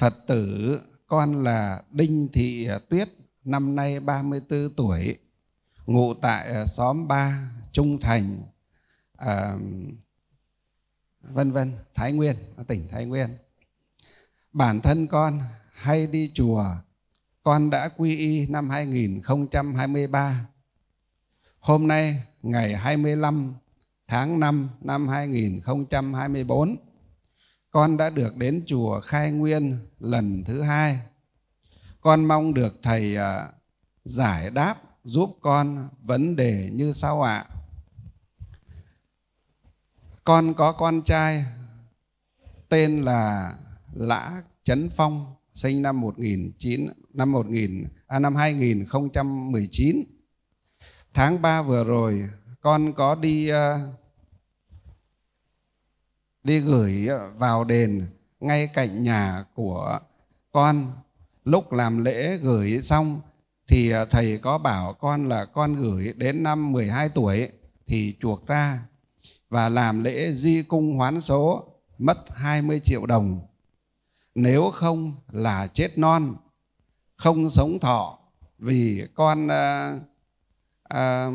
Phật tử con là Đinh Thị Tuyết, năm nay 34 tuổi, ngụ tại ờ, xóm 3, Trung Thành, à, vân vân, Thái Nguyên, tỉnh Thái Nguyên. Bản thân con hay đi chùa, con đã quy y năm 2023. Hôm nay ngày 25 tháng 5 năm 2024 con đã được đến chùa khai nguyên lần thứ hai con mong được thầy à, giải đáp giúp con vấn đề như sau ạ à. con có con trai tên là lã chấn phong sinh năm 19 năm 1000 à, năm 2019 tháng 3 vừa rồi con có đi uh, đi gửi ờ, vào đền ngay cạnh nhà của con lúc làm lễ gửi xong thì ờ, thầy có bảo con là con gửi đến năm 12 tuổi thì chuộc ra và làm lễ di cung hoán số mất 20 triệu đồng. Nếu không là chết non, không sống thọ vì con uh, uh,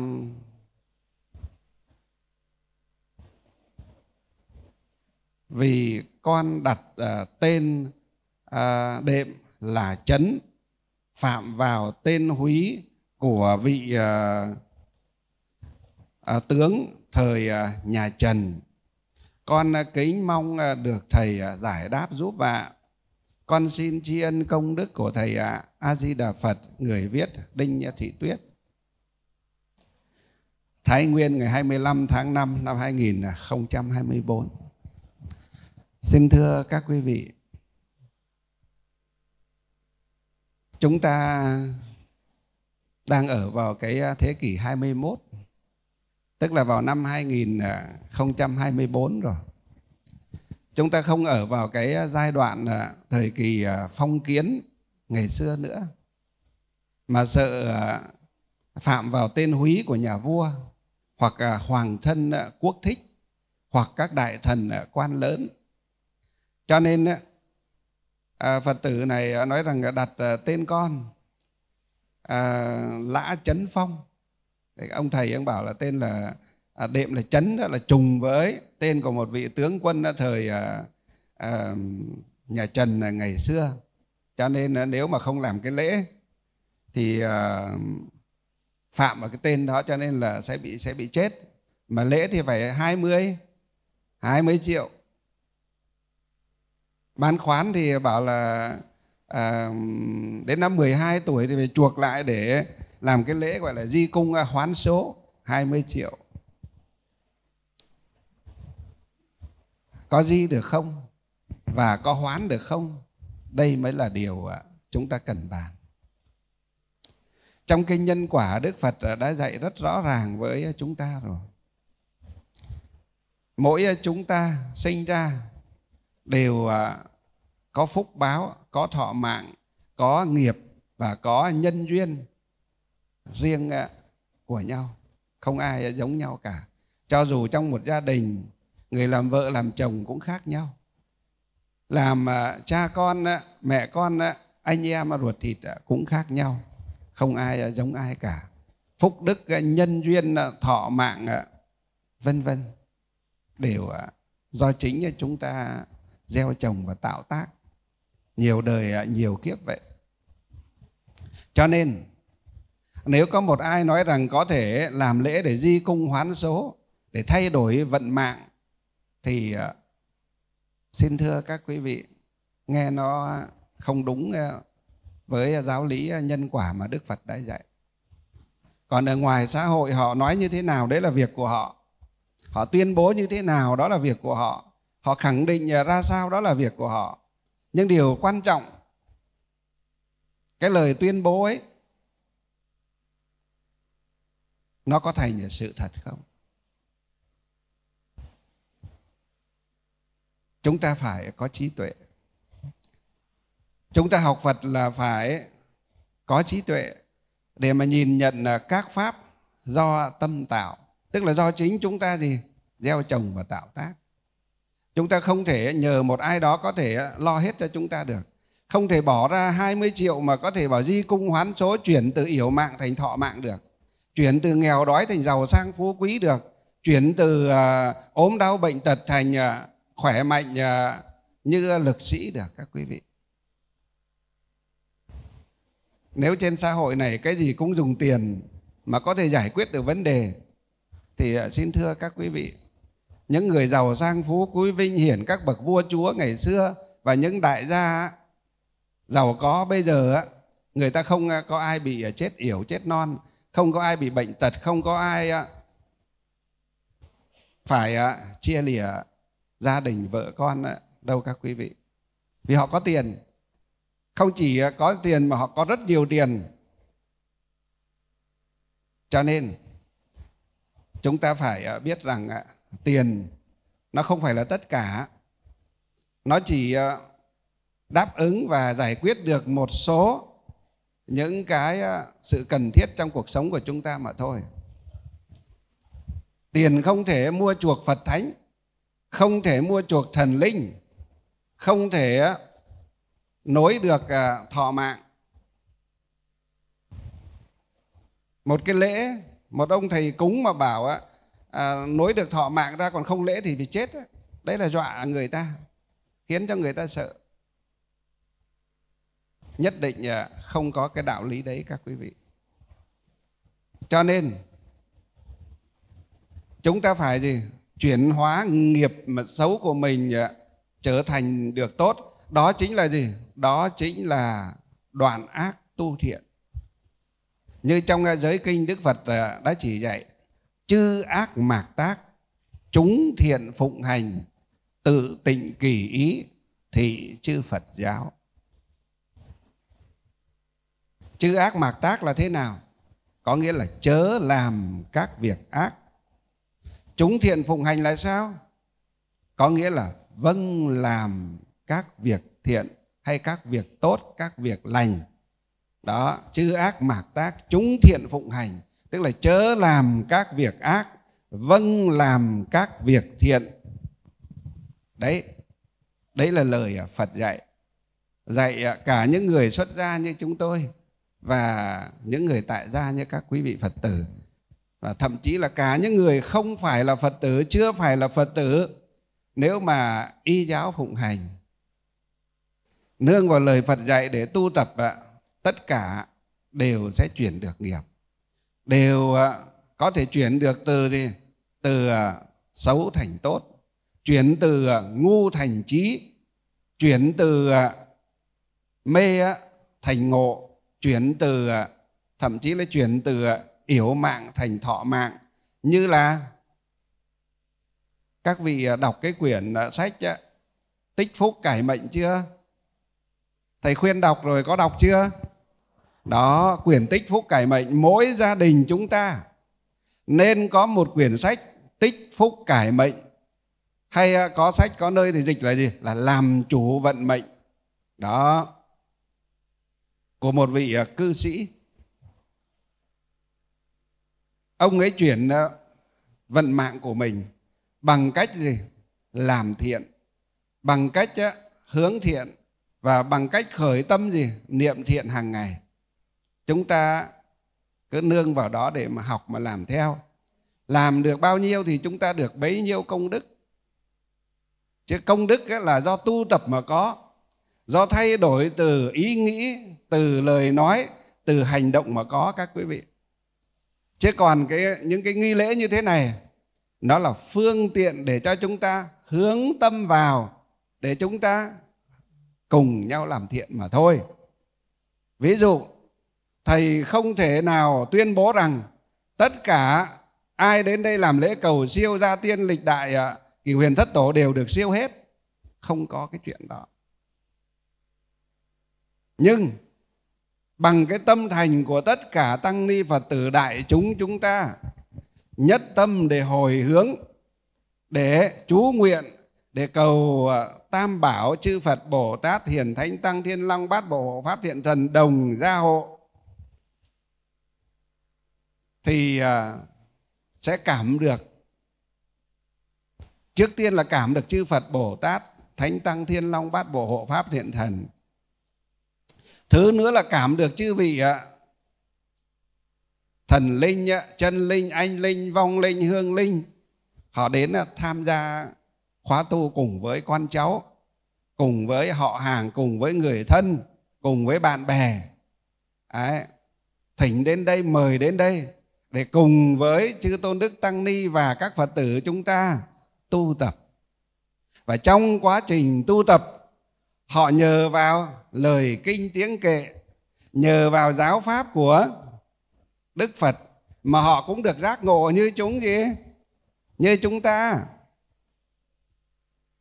vì con đặt uh, tên uh, đệm là chấn phạm vào tên húy của vị uh, uh, tướng thời uh, nhà Trần. Con uh, kính mong uh, được thầy uh, giải đáp giúp ạ. Con xin tri ân công đức của thầy Uh, A Di Đà Phật người viết Đinh Thị Tuyết. Thái Nguyên ngày 25 tháng 5 năm 2024. Xin thưa các quý vị, chúng ta đang ở vào cái à, thế kỷ 21, tức là vào năm 2024 rồi. Chúng ta không ở vào cái à, giai đoạn à, thời kỳ phong kiến ngày xưa nữa, mà sợ phạm vào tên húy của nhà vua hoặc hoàng thân quốc thích hoặc các đại thần quan lớn cho nên à, phật tử này à, nói rằng đặt à, tên con à, lã chấn phong ông thầy ông bảo là tên là đệm là chấn là trùng với tên của một vị tướng quân thời nhà trần ngày xưa cho nên nếu mà không làm cái lễ thì phạm vào cái tên đó cho nên là sẽ bị sẽ bị chết mà lễ thì phải 20 20 triệu bán khoán thì bảo là à, đến năm 12 tuổi thì phải chuộc lại để làm cái lễ gọi là di cung à, khoán số 20 triệu có di được không và có hoán được không đây mới là điều à, chúng ta cần bàn trong kinh nhân quả đức phật à, đã dạy rất rõ ràng với chúng ta rồi mỗi chúng ta sinh ra đều à, có phúc báo, có thọ mạng, có nghiệp và có nhân duyên riêng à, của nhau. Không ai giống nhau cả. Cho dù trong một gia đình, người làm vợ làm chồng cũng khác nhau. Làm à, cha con, mẹ con, anh em ruột thịt cũng khác nhau. Không ai giống ai cả. Phúc đức, nhân duyên, thọ mạng, vân vân đều do chính chúng ta gieo trồng và tạo tác nhiều đời à, nhiều kiếp vậy cho nên nếu có một ai nói rằng có thể làm lễ để di cung hoán số để thay đổi vận mạng thì à, xin thưa các quý vị nghe nó không đúng à, với giáo lý nhân quả mà đức phật đã dạy còn ở ngoài xã hội họ nói như thế nào đấy là việc của họ họ tuyên bố như thế nào đó là việc của họ họ khẳng định à, ra sao đó là việc của họ nhưng điều quan trọng cái lời tuyên bố ấy nó có thành sự thật không chúng ta phải có trí tuệ chúng ta học phật là phải có trí tuệ để mà nhìn nhận à, các pháp do tâm tạo tức là do chính chúng ta gì gieo trồng và tạo tác Chúng ta không thể nhờ một ai đó có thể ờ, lo hết cho chúng ta được. Không thể bỏ ra 20 triệu mà có thể bảo di cung hoán số chuyển từ yểu mạng thành thọ mạng được. Chuyển từ nghèo đói thành giàu sang phú quý được. Chuyển từ uh, ốm đau bệnh tật thành uh, khỏe mạnh uh, như lực sĩ được các quý vị. Nếu trên xã hội này cái gì cũng dùng tiền mà có thể giải quyết được vấn đề thì xin thưa các quý vị những người giàu sang phú quý vinh hiển các bậc vua chúa ngày xưa và những đại gia giàu có bây giờ người ta không có ai bị à, chết yểu chết non không có ai bị bệnh tật không có ai phải chia lìa gia đình vợ con đâu các quý vị vì họ có tiền không chỉ có tiền mà họ có rất nhiều tiền cho nên chúng ta phải biết rằng tiền nó không phải là tất cả nó chỉ ờ, đáp ứng và giải quyết được một số những cái ờ, sự cần thiết trong cuộc sống của chúng ta mà thôi tiền không thể mua chuộc phật thánh không thể mua chuộc thần linh không thể ờ, nối được thọ mạng một cái lễ một ông thầy cúng mà bảo á à, nối được thọ mạng ra còn không lễ thì bị chết đấy là dọa người ta khiến cho người ta sợ nhất định ờ, không có cái đạo lý đấy các quý vị cho nên chúng ta phải gì chuyển hóa nghiệp mà xấu của mình ờ, trở thành được tốt đó chính là gì đó chính là đoạn ác tu thiện như trong giới kinh đức phật đã chỉ dạy chư ác mạc tác chúng thiện phụng hành tự tịnh kỳ ý thị chư phật giáo chư ác mạc tác là thế nào có nghĩa là chớ làm các việc ác chúng thiện phụng hành là sao có nghĩa là vâng làm các việc thiện hay các việc tốt các việc lành đó chư ác mạc tác chúng thiện phụng hành tức là chớ làm các việc ác vâng làm các việc thiện đấy đấy là lời à, phật dạy dạy à, cả những người xuất gia như chúng tôi và những người tại gia như các quý vị phật tử và thậm chí là cả những người không phải là phật tử chưa phải là phật tử nếu mà y giáo phụng hành nương vào lời phật dạy để tu tập tất cả đều sẽ chuyển được nghiệp đều à, có thể chuyển được từ gì? từ à, xấu thành tốt chuyển từ à, ngu thành trí chuyển từ mê thành ngộ chuyển từ thậm chí là chuyển từ yếu mạng thành thọ mạng như là các vị đọc cái quyển sách tích phúc cải mệnh chưa thầy khuyên đọc rồi có đọc chưa đó quyển tích phúc cải mệnh mỗi gia đình chúng ta nên có một quyển sách tích phúc cải mệnh hay à, có sách có nơi thì dịch là gì là làm chủ vận mệnh đó của một vị à, cư sĩ ông ấy chuyển à, vận mạng của mình bằng cách gì làm thiện bằng cách hướng thiện và bằng cách khởi tâm gì niệm thiện hàng ngày chúng ta cứ nương vào đó để mà học mà làm theo làm được bao nhiêu thì chúng ta được bấy nhiêu công đức chứ công đức là do tu tập mà có do thay đổi từ ý nghĩ từ lời nói từ hành động mà có các quý vị chứ còn cái những cái nghi lễ như thế này nó là phương tiện để cho chúng ta hướng tâm vào để chúng ta cùng nhau làm thiện mà thôi ví dụ thầy không thể nào tuyên bố rằng tất cả ai đến đây làm lễ cầu siêu gia tiên lịch đại kỳ huyền thất tổ đều được siêu hết không có cái chuyện đó nhưng bằng cái tâm thành của tất cả tăng ni phật tử đại chúng chúng ta nhất tâm để hồi hướng để chú nguyện để cầu ờ, tam bảo chư phật bồ tát hiền thánh tăng thiên long bát bộ pháp thiện thần đồng gia hộ thì à, sẽ cảm được trước tiên là cảm được chư Phật Bồ Tát Thánh Tăng Thiên Long Bát Bộ Hộ Pháp Thiện Thần thứ nữa là cảm được chư vị à, thần linh à, chân linh anh linh vong linh hương linh họ đến tham gia khóa tu cùng với con cháu cùng với họ hàng cùng với người thân cùng với bạn bè Đấy. thỉnh đến đây mời đến đây để cùng với chư tôn đức tăng ni và các phật tử chúng ta tu tập và trong quá trình tu tập họ nhờ vào lời kinh tiếng kệ nhờ vào giáo pháp của đức phật mà họ cũng được giác ngộ như chúng gì như chúng ta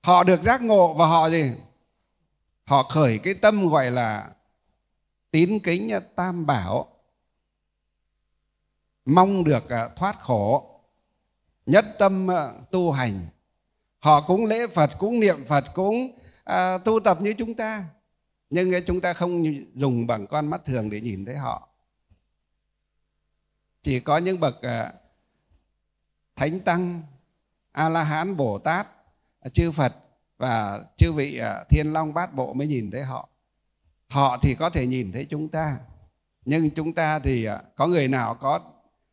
họ được giác ngộ và họ gì họ khởi cái tâm gọi là tín kính tam bảo mong được à, thoát khổ nhất tâm à, tu hành họ cũng lễ phật cũng niệm phật cũng à, tu tập như chúng ta nhưng chúng ta không dùng bằng con mắt thường để nhìn thấy họ chỉ có những bậc à, thánh tăng a la hán bồ tát chư phật và chư vị à, thiên long bát bộ mới nhìn thấy họ họ thì có thể nhìn thấy chúng ta nhưng chúng ta thì à, có người nào có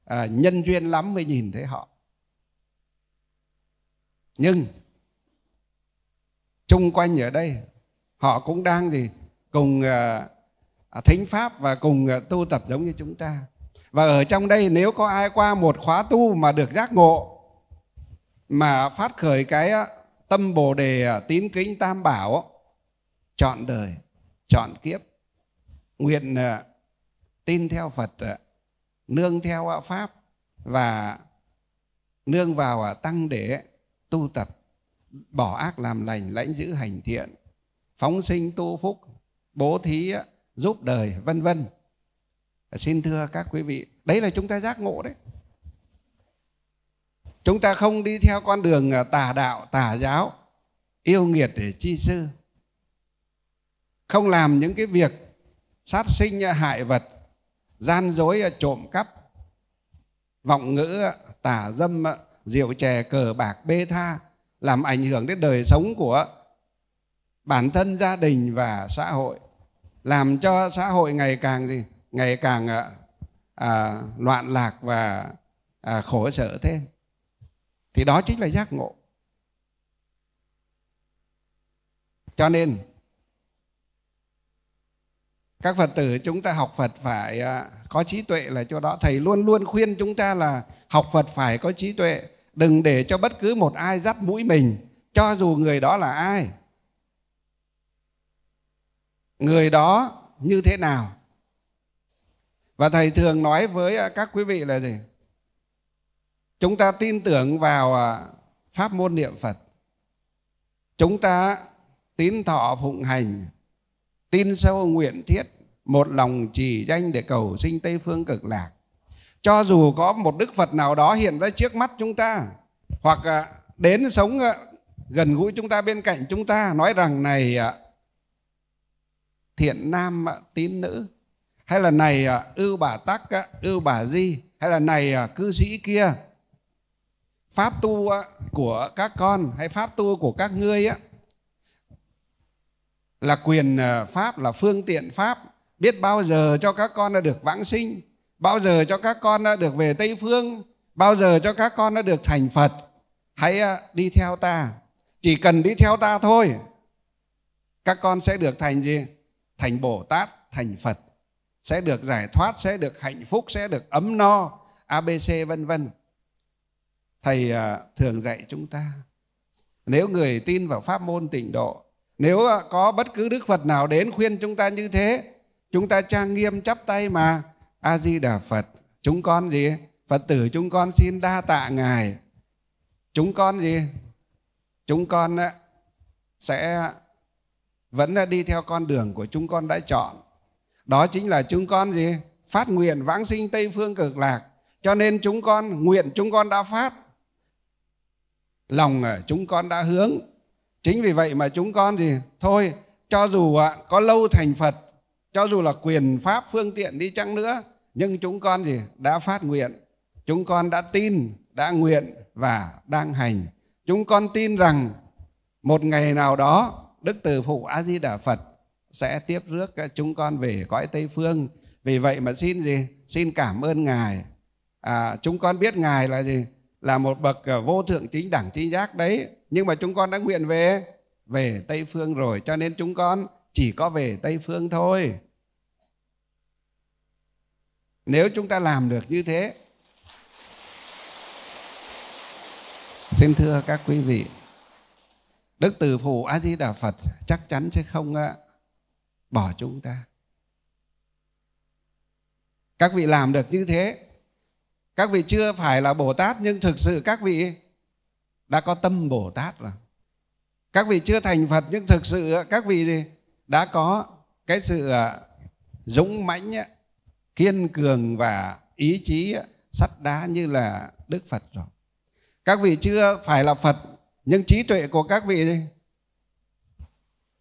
à, nhân duyên lắm mới nhìn thấy họ nhưng chung quanh ở đây họ cũng đang gì cùng à, à thính pháp và cùng à, tu tập giống như chúng ta và ở trong đây nếu có ai qua một khóa tu mà được giác ngộ mà phát khởi cái tâm bồ đề à, tín kính tam bảo chọn đời chọn kiếp nguyện à, tin theo phật nương theo pháp và nương vào à tăng để tu tập bỏ ác làm lành lãnh giữ hành thiện phóng sinh tu phúc bố thí giúp đời vân vân xin thưa các quý vị đấy là chúng ta giác ngộ đấy chúng ta không đi theo con đường à, tà đạo tà giáo yêu nghiệt để chi sư không làm những cái việc sát sinh hại vật gian dối à, trộm cắp vọng ngữ à, tả dâm rượu à, chè cờ bạc bê tha làm ảnh hưởng đến đời sống của bản thân gia đình và xã hội làm cho xã hội ngày càng gì ngày càng à, loạn lạc và à, khổ sở thêm thì đó chính là giác ngộ cho nên các phật tử chúng ta học phật phải à, có trí tuệ là cho đó thầy luôn luôn khuyên chúng ta là học phật phải có trí tuệ đừng để cho bất cứ một ai dắt mũi mình cho dù người đó là ai người đó như thế nào và thầy thường nói với à, các quý vị là gì chúng ta tin tưởng vào à, pháp môn niệm phật chúng ta tín thọ phụng hành tin sâu nguyện thiết một lòng chỉ danh để cầu sinh tây phương cực lạc cho dù có một đức phật nào đó hiện ra trước mắt chúng ta hoặc à, đến sống à, gần gũi chúng ta bên cạnh chúng ta nói rằng này à, thiện nam tín nữ hay là này ưu bà tắc ưu bà di hay là này cư sĩ kia pháp tu của các con hay pháp tu của các ngươi á là quyền ờ, pháp là phương tiện pháp biết bao giờ cho các con đã được vãng sinh bao giờ cho các con đã được về tây phương bao giờ cho các con đã được thành phật hãy ờ, đi theo ta chỉ cần đi theo ta thôi các con sẽ được thành gì thành bồ tát thành phật sẽ được giải thoát sẽ được hạnh phúc sẽ được ấm no abc vân vân thầy ờ, thường dạy chúng ta nếu người tin vào pháp môn tịnh độ nếu có bất cứ Đức Phật nào đến khuyên chúng ta như thế, chúng ta trang nghiêm chắp tay mà a di đà phật chúng con gì phật tử chúng con xin đa tạ ngài chúng con gì chúng con sẽ vẫn đi theo con đường của chúng con đã chọn đó chính là chúng con gì phát nguyện vãng sinh tây phương cực lạc cho nên chúng con nguyện chúng con đã phát lòng chúng con đã hướng Chính vì vậy mà chúng con thì thôi cho dù à, có lâu thành Phật, cho dù là quyền pháp phương tiện đi chăng nữa, nhưng chúng con thì đã phát nguyện, chúng con đã tin, đã nguyện và đang hành. Chúng con tin rằng một ngày nào đó Đức Từ Phụ A Di Đà Phật sẽ tiếp rước à, chúng con về cõi Tây phương. Vì vậy mà xin gì? Xin cảm ơn Ngài. À, chúng con biết Ngài là gì? Là một bậc à, vô thượng chính đẳng chính giác đấy nhưng mà chúng con đã nguyện về về Tây Phương rồi cho nên chúng con chỉ có về Tây Phương thôi. Nếu chúng ta làm được như thế Xin thưa các quý vị Đức Từ Phụ A-di-đà Phật chắc chắn sẽ không à, bỏ chúng ta Các vị làm được như thế Các vị chưa phải là Bồ Tát Nhưng thực sự các vị đã có tâm Bồ Tát rồi. Các vị chưa thành Phật nhưng thực sự các vị gì đã có cái sự à, dũng mãnh, à, kiên cường và ý chí à, sắt đá như là Đức Phật rồi. Các vị chưa phải là Phật nhưng trí tuệ của các vị gì?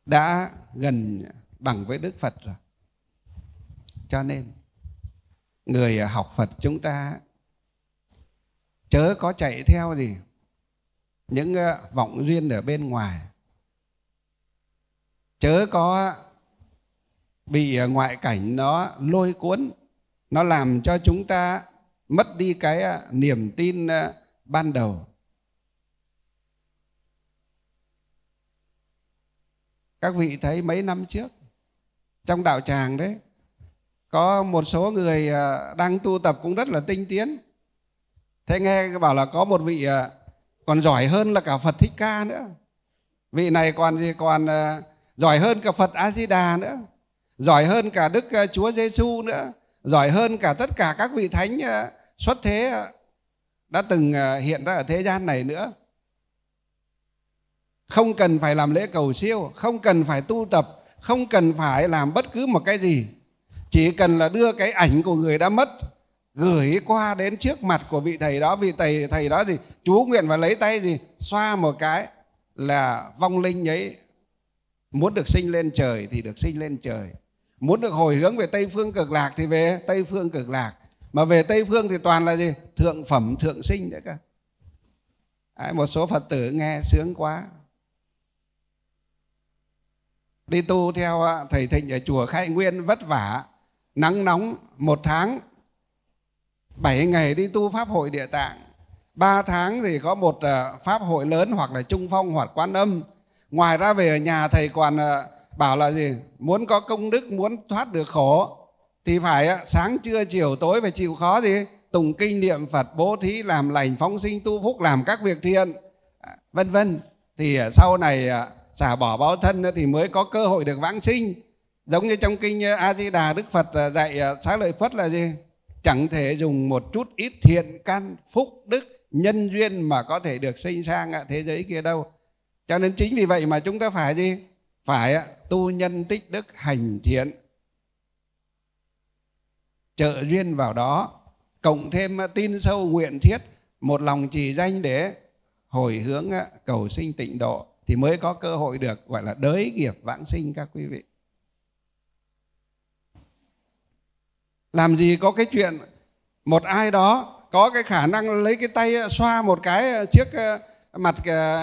đã gần bằng với Đức Phật rồi. Cho nên người học Phật chúng ta chớ có chạy theo gì những ờ, vọng duyên ở bên ngoài chớ có bị ờ, ngoại cảnh nó lôi cuốn nó làm cho chúng ta mất đi cái ờ, niềm tin ban đầu các vị thấy mấy năm trước trong đạo tràng đấy có một số người đang tu tập cũng rất là tinh tiến thế nghe bảo là có một vị còn giỏi hơn là cả phật thích ca nữa vị này còn gì còn uh, giỏi hơn cả phật a di đà nữa giỏi hơn cả đức uh, chúa giêsu nữa giỏi hơn cả tất cả các vị thánh uh, xuất thế đã từng hiện ra ở thế gian này nữa không cần phải làm lễ cầu siêu không cần phải tu tập không cần phải làm bất cứ một cái gì chỉ cần là đưa cái ảnh của người đã mất gửi qua đến trước mặt của vị thầy đó vị thầy thầy đó thì chú nguyện và lấy tay gì xoa một cái là vong linh ấy muốn được sinh lên trời thì được sinh lên trời muốn được hồi hướng về tây phương cực lạc thì về tây phương cực lạc mà về tây phương thì toàn là gì thượng phẩm thượng sinh đấy cả Đấy, một số phật tử nghe sướng quá đi tu theo à, thầy thịnh ở chùa khai nguyên vất vả nắng nóng một tháng 7 ngày đi tu pháp hội địa tạng 3 tháng thì có một ờ, pháp hội lớn hoặc là trung phong hoặc quan âm ngoài ra về ở nhà thầy còn ờ, bảo là gì muốn có công đức muốn thoát được khổ thì phải ờ, sáng trưa chiều tối phải chịu khó gì tùng kinh niệm phật bố thí làm lành phóng sinh tu phúc làm các việc thiện à, vân vân thì sau này xả bỏ báo thân thì mới có cơ hội được vãng sinh giống như trong kinh a di đà đức phật dạy xá lợi phất là gì chẳng thể dùng một chút ít thiện căn phúc đức nhân duyên mà có thể được sinh sang thế giới kia đâu cho nên chính vì vậy mà chúng ta phải gì phải tu nhân tích đức hành thiện trợ duyên vào đó cộng thêm tin sâu nguyện thiết một lòng trì danh để hồi hướng cầu sinh tịnh độ thì mới có cơ hội được gọi là đới nghiệp vãng sinh các quý vị làm gì có cái chuyện một ai đó có cái khả năng lấy cái tay ờ, xoa một cái ờ, chiếc ờ, mặt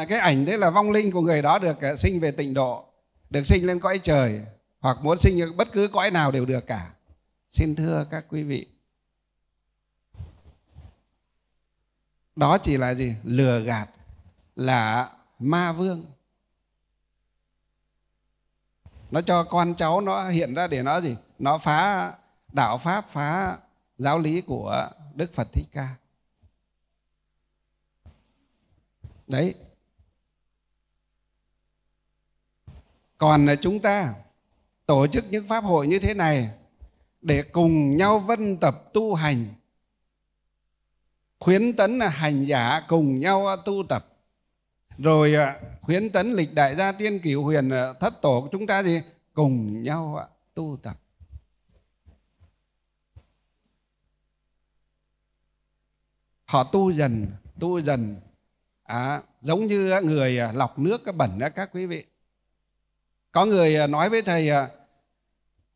cái ảnh đấy là vong linh của người đó được sinh về tịnh độ được sinh lên cõi trời hoặc muốn sinh bất cứ cõi nào đều được cả xin thưa các quý vị đó chỉ là gì lừa gạt là ma vương nó cho con cháu nó hiện ra để nó gì nó phá đạo pháp phá giáo lý của đức phật thích ca đấy còn là chúng ta tổ chức những pháp hội như thế này để cùng nhau vân tập tu hành khuyến tấn là hành giả cùng nhau tu tập rồi à, khuyến tấn lịch đại gia tiên cửu huyền à, thất tổ của chúng ta gì cùng nhau à, tu tập họ tu dần tu dần à, giống như người à, lọc nước cái bẩn đó các quý vị có người à, nói với thầy à,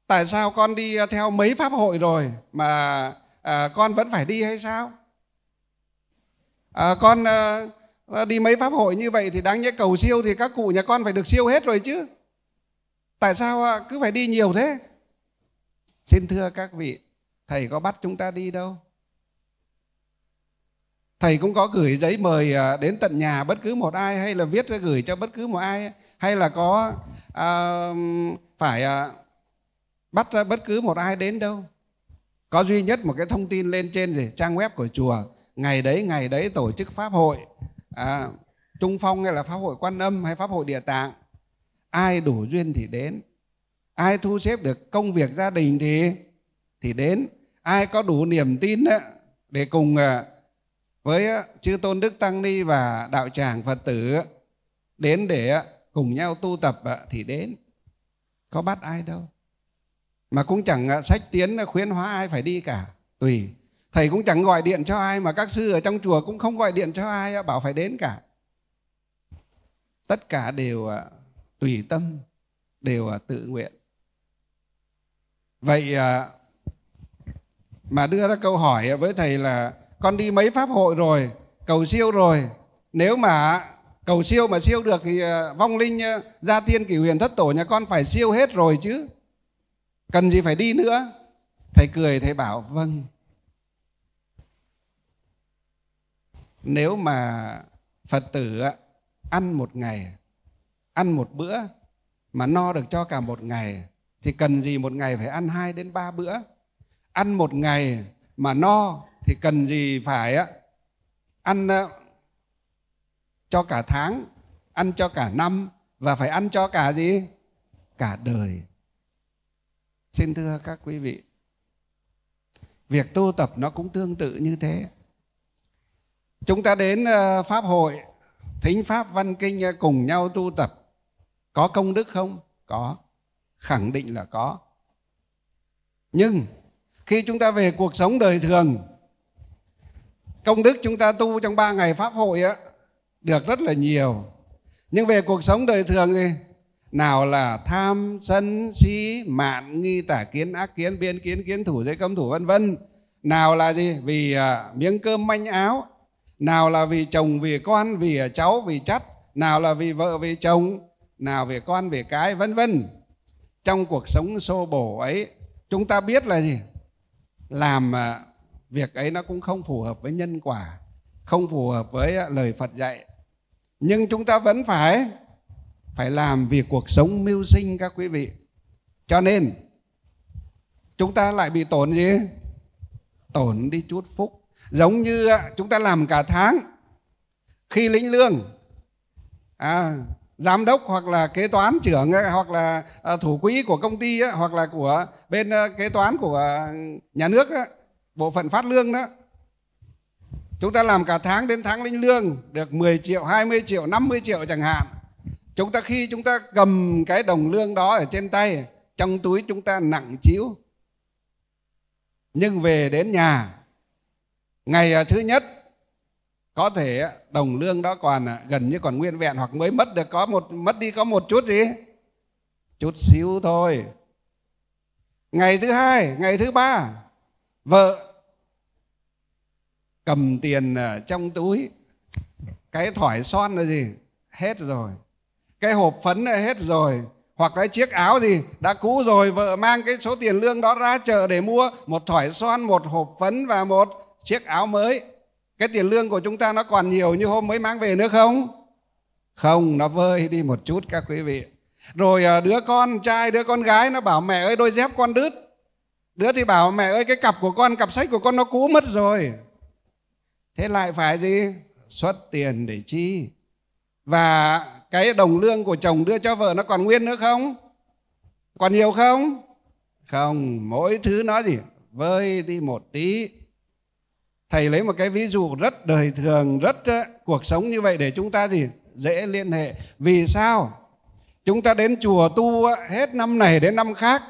tại sao con đi theo mấy pháp hội rồi mà à, con vẫn phải đi hay sao à, con à, đi mấy pháp hội như vậy thì đáng nhẽ cầu siêu thì các cụ nhà con phải được siêu hết rồi chứ tại sao cứ phải đi nhiều thế xin thưa các vị thầy có bắt chúng ta đi đâu thầy cũng có gửi giấy mời à, đến tận nhà bất cứ một ai hay là viết ra gửi cho bất cứ một ai hay là có à, phải à, bắt ra bất cứ một ai đến đâu có duy nhất một cái thông tin lên trên gì trang web của chùa ngày đấy ngày đấy tổ chức pháp hội à, trung phong hay là pháp hội quan âm hay pháp hội địa tạng ai đủ duyên thì đến ai thu xếp được công việc gia đình thì thì đến ai có đủ niềm tin để cùng à, với chư tôn đức tăng ni và đạo tràng phật tử đến để cùng nhau tu tập thì đến có bắt ai đâu mà cũng chẳng sách tiến khuyến hóa ai phải đi cả tùy thầy cũng chẳng gọi điện cho ai mà các sư ở trong chùa cũng không gọi điện cho ai bảo phải đến cả tất cả đều tùy tâm đều tự nguyện vậy à, mà đưa ra câu hỏi với thầy là con đi mấy pháp hội rồi cầu siêu rồi nếu mà cầu siêu mà siêu được thì ờ, vong linh ờ, gia tiên kỷ huyền thất tổ nhà con phải siêu hết rồi chứ cần gì phải đi nữa thầy cười thầy bảo vâng nếu mà phật tử ờ, ăn một ngày ăn một bữa mà no được cho cả một ngày thì cần gì một ngày phải ăn hai đến ba bữa ăn một ngày mà no thì cần gì phải á ăn cho cả tháng ăn cho cả năm và phải ăn cho cả gì cả đời xin thưa các quý vị việc tu tập nó cũng tương tự như thế chúng ta đến ờ, pháp hội thính pháp văn kinh ờ, cùng nhau tu tập có công đức không có khẳng định là có nhưng khi chúng ta về cuộc sống đời thường công đức chúng ta tu trong ba ngày pháp hội á được rất là nhiều nhưng về cuộc sống đời thường thì nào là tham sân si mạn nghi tả kiến ác kiến biên kiến kiến thủ giới cấm thủ vân vân nào là gì vì à, miếng cơm manh áo nào là vì chồng vì con vì à, cháu vì chắt nào là vì vợ vì chồng nào vì con vì cái vân vân trong cuộc sống xô bổ ấy chúng ta biết là gì làm à, việc ấy nó cũng không phù hợp với nhân quả không phù hợp với à, lời phật dạy nhưng chúng ta vẫn phải phải làm vì cuộc sống mưu sinh các quý vị cho nên chúng ta lại bị tổn gì tổn đi chút phúc giống như à, chúng ta làm cả tháng khi lĩnh lương à, giám đốc hoặc là kế toán trưởng à, hoặc là thủ quỹ của công ty hoặc là của bên kế toán của nhà nước bộ phận phát lương đó chúng ta làm cả tháng đến tháng lĩnh lương được 10 triệu 20 triệu 50 triệu chẳng hạn chúng ta khi chúng ta cầm cái đồng lương đó ở trên tay trong túi chúng ta nặng chiếu nhưng về đến nhà ngày à, thứ nhất có thể đồng lương đó còn à, gần như còn nguyên vẹn hoặc mới mất được có một mất đi có một chút gì chút xíu thôi ngày thứ hai ngày thứ ba vợ cầm tiền ở trong túi cái thỏi son là gì hết rồi cái hộp phấn là hết rồi hoặc cái chiếc áo gì đã cũ rồi vợ mang cái số tiền lương đó ra chợ để mua một thỏi son một hộp phấn và một chiếc áo mới cái tiền lương của chúng ta nó còn nhiều như hôm mới mang về nữa không không nó vơi đi một chút các quý vị rồi à, đứa con trai đứa con gái nó bảo mẹ ơi đôi dép con đứt đứa thì bảo mẹ ơi cái cặp của con cặp sách của con nó cũ mất rồi thế lại phải gì xuất tiền để chi và cái đồng lương của chồng đưa cho vợ nó còn nguyên nữa không còn nhiều không không mỗi thứ nó gì vơi đi một tí thầy lấy một cái ví dụ rất đời thường rất uh, cuộc sống như vậy để chúng ta gì dễ liên hệ vì sao chúng ta đến chùa tu uh, hết năm này đến năm khác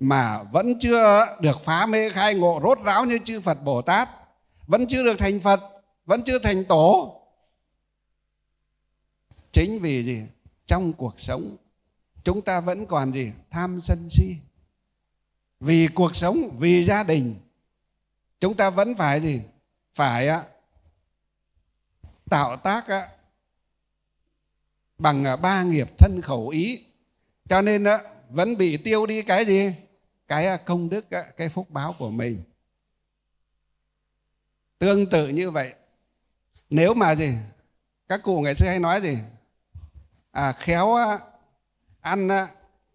mà vẫn chưa được phá mê khai ngộ rốt ráo như chư Phật Bồ Tát, vẫn chưa được thành Phật, vẫn chưa thành tổ. Chính vì gì? Trong cuộc sống chúng ta vẫn còn gì? Tham sân si. Vì cuộc sống, vì gia đình chúng ta vẫn phải gì? Phải tạo tác bằng à, ba nghiệp thân khẩu ý. Cho nên vẫn bị tiêu đi cái gì? cái à, công đức cái phúc báo của mình tương tự như vậy nếu mà gì các cụ ngày xưa hay nói gì à khéo ăn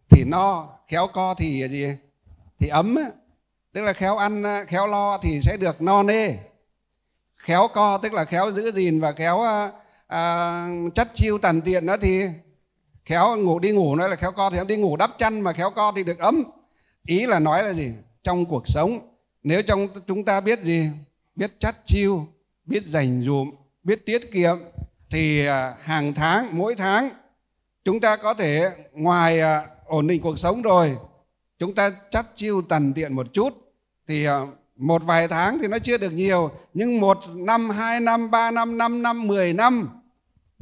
thì no khéo co thì gì thì ấm tức là khéo ăn khéo lo thì sẽ được no nê khéo co tức là khéo giữ gìn và khéo à, chất chiêu tàn tiện đó thì khéo ngủ đi ngủ nói là khéo co thì ấm đi ngủ đắp chăn mà khéo co thì được ấm ý là nói là gì trong cuộc sống nếu trong chúng ta biết gì biết chắt chiêu biết dành dụm biết tiết kiệm thì à, hàng tháng mỗi tháng chúng ta có thể ngoài à, ổn định cuộc sống rồi chúng ta chắt chiêu tần tiện một chút thì à, một vài tháng thì nó chưa được nhiều nhưng một năm hai năm ba năm năm năm mười năm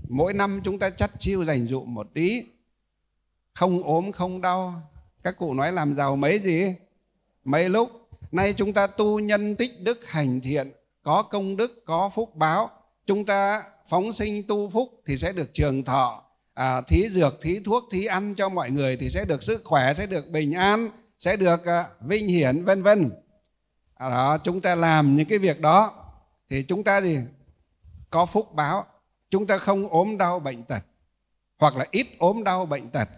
mỗi năm chúng ta chắt chiêu dành dụ một tí không ốm không đau các cụ nói làm giàu mấy gì mấy lúc nay chúng ta tu nhân tích đức hành thiện có công đức có phúc báo chúng ta phóng sinh tu phúc thì sẽ được trường thọ à, thí dược thí thuốc thí ăn cho mọi người thì sẽ được sức khỏe sẽ được bình an sẽ được à, vinh hiển vân vân à, đó chúng ta làm những cái việc đó thì chúng ta gì có phúc báo chúng ta không ốm đau bệnh tật hoặc là ít ốm đau bệnh tật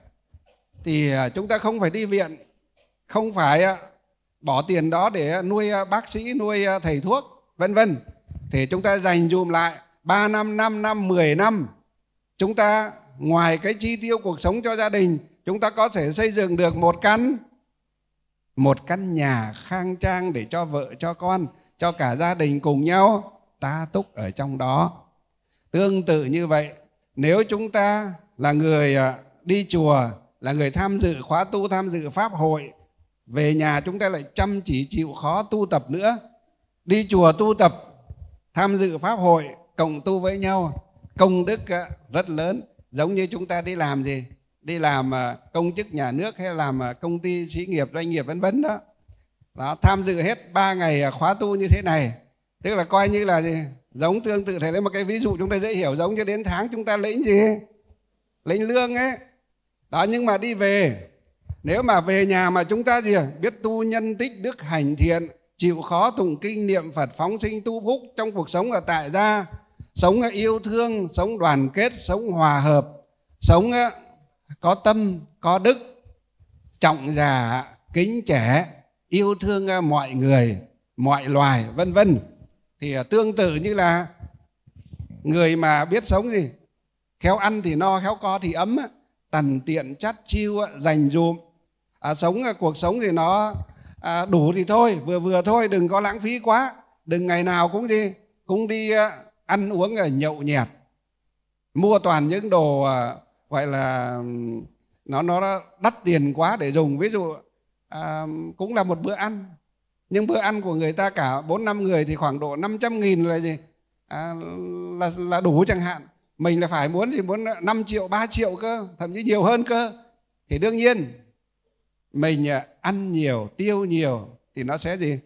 thì à, chúng ta không phải đi viện không phải à, bỏ tiền đó để nuôi à, bác sĩ nuôi thầy thuốc vân vân thì chúng ta dành dùm lại 3 năm 5 năm 10 năm chúng ta ngoài cái chi tiêu cuộc sống cho gia đình chúng ta có thể xây dựng được một căn một căn nhà khang trang để cho vợ cho con cho cả gia đình cùng nhau ta túc ở trong đó tương tự như vậy nếu chúng ta là người đi chùa là người tham dự khóa tu tham dự pháp hội về nhà chúng ta lại chăm chỉ chịu khó tu tập nữa đi chùa tu tập tham dự pháp hội cộng tu với nhau công đức ờ, rất lớn giống như chúng ta đi làm gì đi làm ờ, công chức nhà nước hay làm ờ, công ty xí nghiệp doanh nghiệp vân vân đó đó tham dự hết ba ngày khóa tu như thế này tức là coi như là gì giống tương tự thầy lấy một cái ví dụ chúng ta dễ hiểu giống như đến tháng chúng ta lĩnh gì lĩnh lương ấy đó nhưng mà đi về nếu mà về nhà mà chúng ta gì à? biết tu nhân tích đức hành thiện chịu khó tụng kinh niệm phật phóng sinh tu phúc trong cuộc sống ở tại gia sống à, yêu thương sống đoàn kết sống hòa hợp sống à, có tâm có đức trọng già kính trẻ yêu thương mọi người mọi loài vân vân thì tương tự như là người mà biết sống gì khéo ăn thì no khéo co thì ấm tần tiện chắt chiu dành dụm à, sống à, cuộc sống thì nó à, đủ thì thôi vừa vừa thôi đừng có lãng phí quá đừng ngày nào cũng đi cũng đi à, ăn uống ở nhậu nhẹt mua toàn những đồ à, gọi là nó nó đắt tiền quá để dùng ví dụ à, cũng là một bữa ăn nhưng bữa ăn của người ta cả bốn năm người thì khoảng độ 500 nghìn là gì à, là là đủ chẳng hạn mình là phải muốn thì muốn 5 triệu 3 triệu cơ thậm chí nhiều hơn cơ thì đương nhiên mình à, ăn nhiều tiêu nhiều thì nó sẽ gì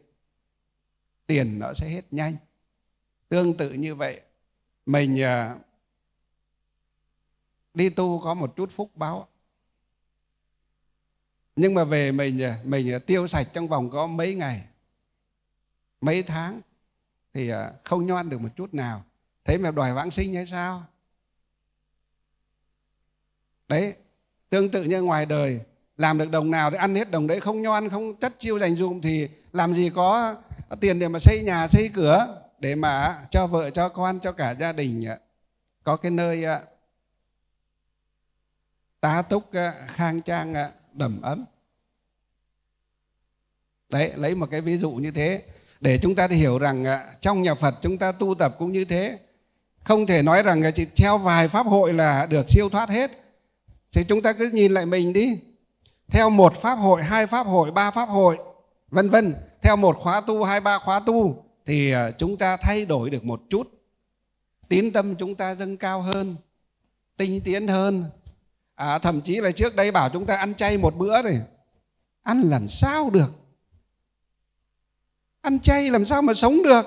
tiền nó sẽ hết nhanh tương tự như vậy mình à, đi tu có một chút phúc báo nhưng mà về mình à, mình tiêu sạch trong vòng có mấy ngày mấy tháng thì không nhoan được một chút nào thế mà đòi vãng sinh hay sao đấy tương tự như ngoài đời làm được đồng nào thì ăn hết đồng đấy không ăn không chất chiêu dành dụm thì làm gì có tiền để mà xây nhà xây cửa để mà cho vợ cho con cho cả gia đình có cái nơi à, tá túc à, khang trang à, đầm ấm đấy lấy một cái ví dụ như thế để chúng ta hiểu rằng trong nhà Phật chúng ta tu tập cũng như thế không thể nói rằng chỉ theo vài pháp hội là được siêu thoát hết thì chúng ta cứ nhìn lại mình đi theo một pháp hội hai pháp hội ba pháp hội vân vân theo một khóa tu hai ba khóa tu thì ờ, chúng ta thay đổi được một chút tín tâm chúng ta dâng cao hơn tinh tiến hơn à, thậm chí là trước đây bảo chúng ta ăn chay một bữa này ăn làm sao được ăn chay làm sao mà sống được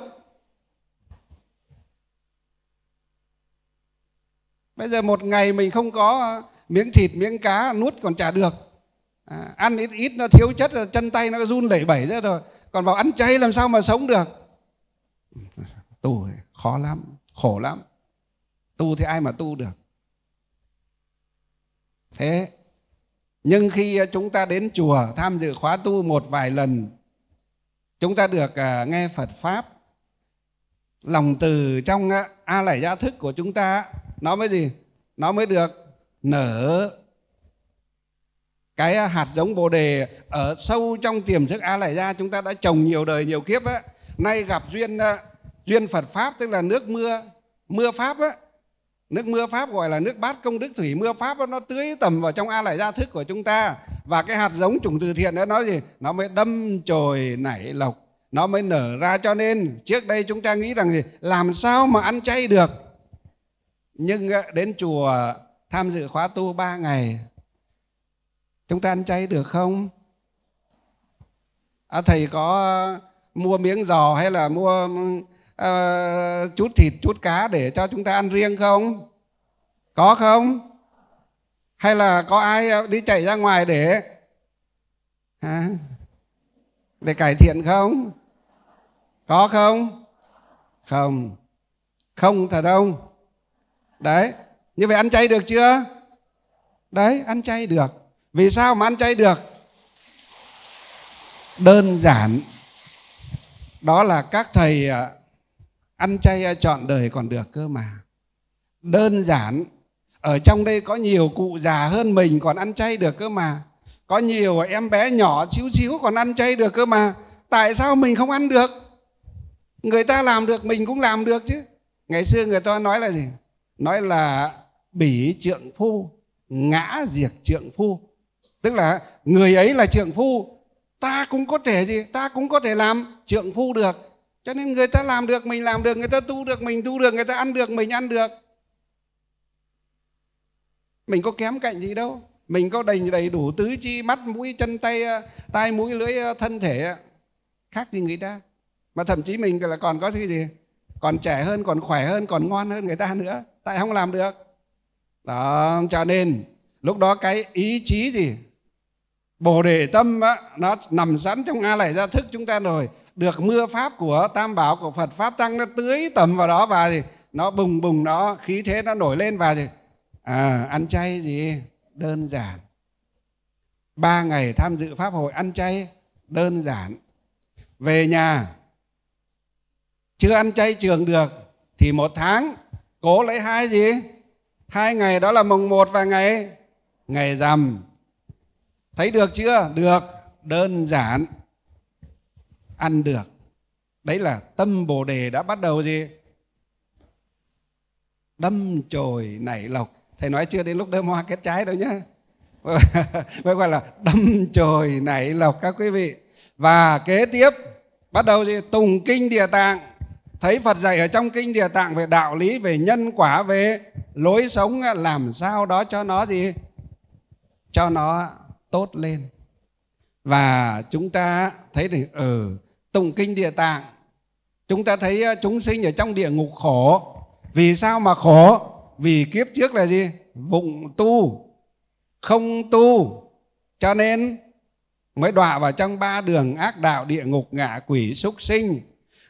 bây giờ một ngày mình không có miếng thịt miếng cá nuốt còn chả được à, ăn ít ít nó thiếu chất chân tay nó run lẩy bẩy ra rồi còn vào ăn chay làm sao mà sống được tu khó lắm khổ lắm tu thì ai mà tu được thế nhưng khi chúng ta đến chùa tham dự khóa tu một vài lần chúng ta được à, nghe phật pháp lòng từ trong a lảy gia thức của chúng ta nó mới gì nó mới được nở cái hạt giống bồ đề ở sâu trong tiềm thức a lại ra chúng ta đã trồng nhiều đời nhiều kiếp á nay gặp duyên à, duyên phật pháp tức là nước mưa mưa pháp á nước mưa pháp gọi là nước bát công đức thủy mưa pháp đó, nó tưới tầm vào trong a lại gia thức của chúng ta và cái hạt giống chủng từ thiện đó nó gì nó mới đâm chồi nảy lộc nó mới nở ra cho nên trước đây chúng ta nghĩ rằng gì làm sao mà ăn chay được nhưng à, đến chùa tham dự khóa tu ba ngày chúng ta ăn chay được không à, thầy có mua miếng giò hay là mua à, chút thịt chút cá để cho chúng ta ăn riêng không có không hay là có ai đi chạy ra ngoài để à, để cải thiện không có không không không thật không đấy như vậy ăn chay được chưa? Đấy, ăn chay được. Vì sao mà ăn chay được? Đơn giản. Đó là các thầy à, ăn chay chọn à, đời còn được cơ mà. Đơn giản. Ở trong đây có nhiều cụ già hơn mình còn ăn chay được cơ mà. Có nhiều em bé nhỏ xíu xíu còn ăn chay được cơ mà. Tại sao mình không ăn được? Người ta làm được mình cũng làm được chứ. Ngày xưa người ta nói là gì? Nói là bỉ trượng phu ngã diệt trượng phu tức là người ấy là trượng phu ta cũng có thể gì ta cũng có thể làm trượng phu được cho nên người ta làm được mình làm được người ta tu được mình tu được người ta ăn được mình ăn được mình có kém cạnh gì đâu mình có đầy đầy đủ tứ chi mắt mũi chân tay tai mũi lưỡi thân thể khác gì người ta mà thậm chí mình là còn có cái gì còn trẻ hơn còn khỏe hơn còn ngon hơn người ta nữa tại không làm được đó cho nên lúc đó cái ý chí gì bồ đề tâm á, nó nằm sẵn trong a lạy ra thức chúng ta rồi được mưa pháp của tam bảo của phật pháp tăng nó tưới tầm vào đó và gì nó bùng bùng nó khí thế nó nổi lên và gì à, ăn chay gì đơn giản ba ngày tham dự pháp hội ăn chay đơn giản về nhà chưa ăn chay trường được thì một tháng cố lấy hai gì hai ngày đó là mùng 1 và ngày ngày rằm thấy được chưa được đơn giản ăn được đấy là tâm bồ đề đã bắt đầu gì đâm chồi nảy lộc thầy nói chưa đến lúc đơm hoa kết trái đâu nhá mới gọi là đâm chồi nảy lộc các quý vị và kế tiếp bắt đầu gì tùng kinh địa tạng thấy Phật dạy ở trong kinh Địa Tạng về đạo lý về nhân quả về lối sống làm sao đó cho nó gì cho nó tốt lên và chúng ta thấy thì ở ừ, tụng kinh Địa Tạng chúng ta thấy ờ, chúng sinh ở trong địa ngục khổ vì sao mà khổ vì kiếp trước là gì vụng tu không tu cho nên mới đọa vào trong ba đường ác đạo địa ngục ngạ quỷ súc sinh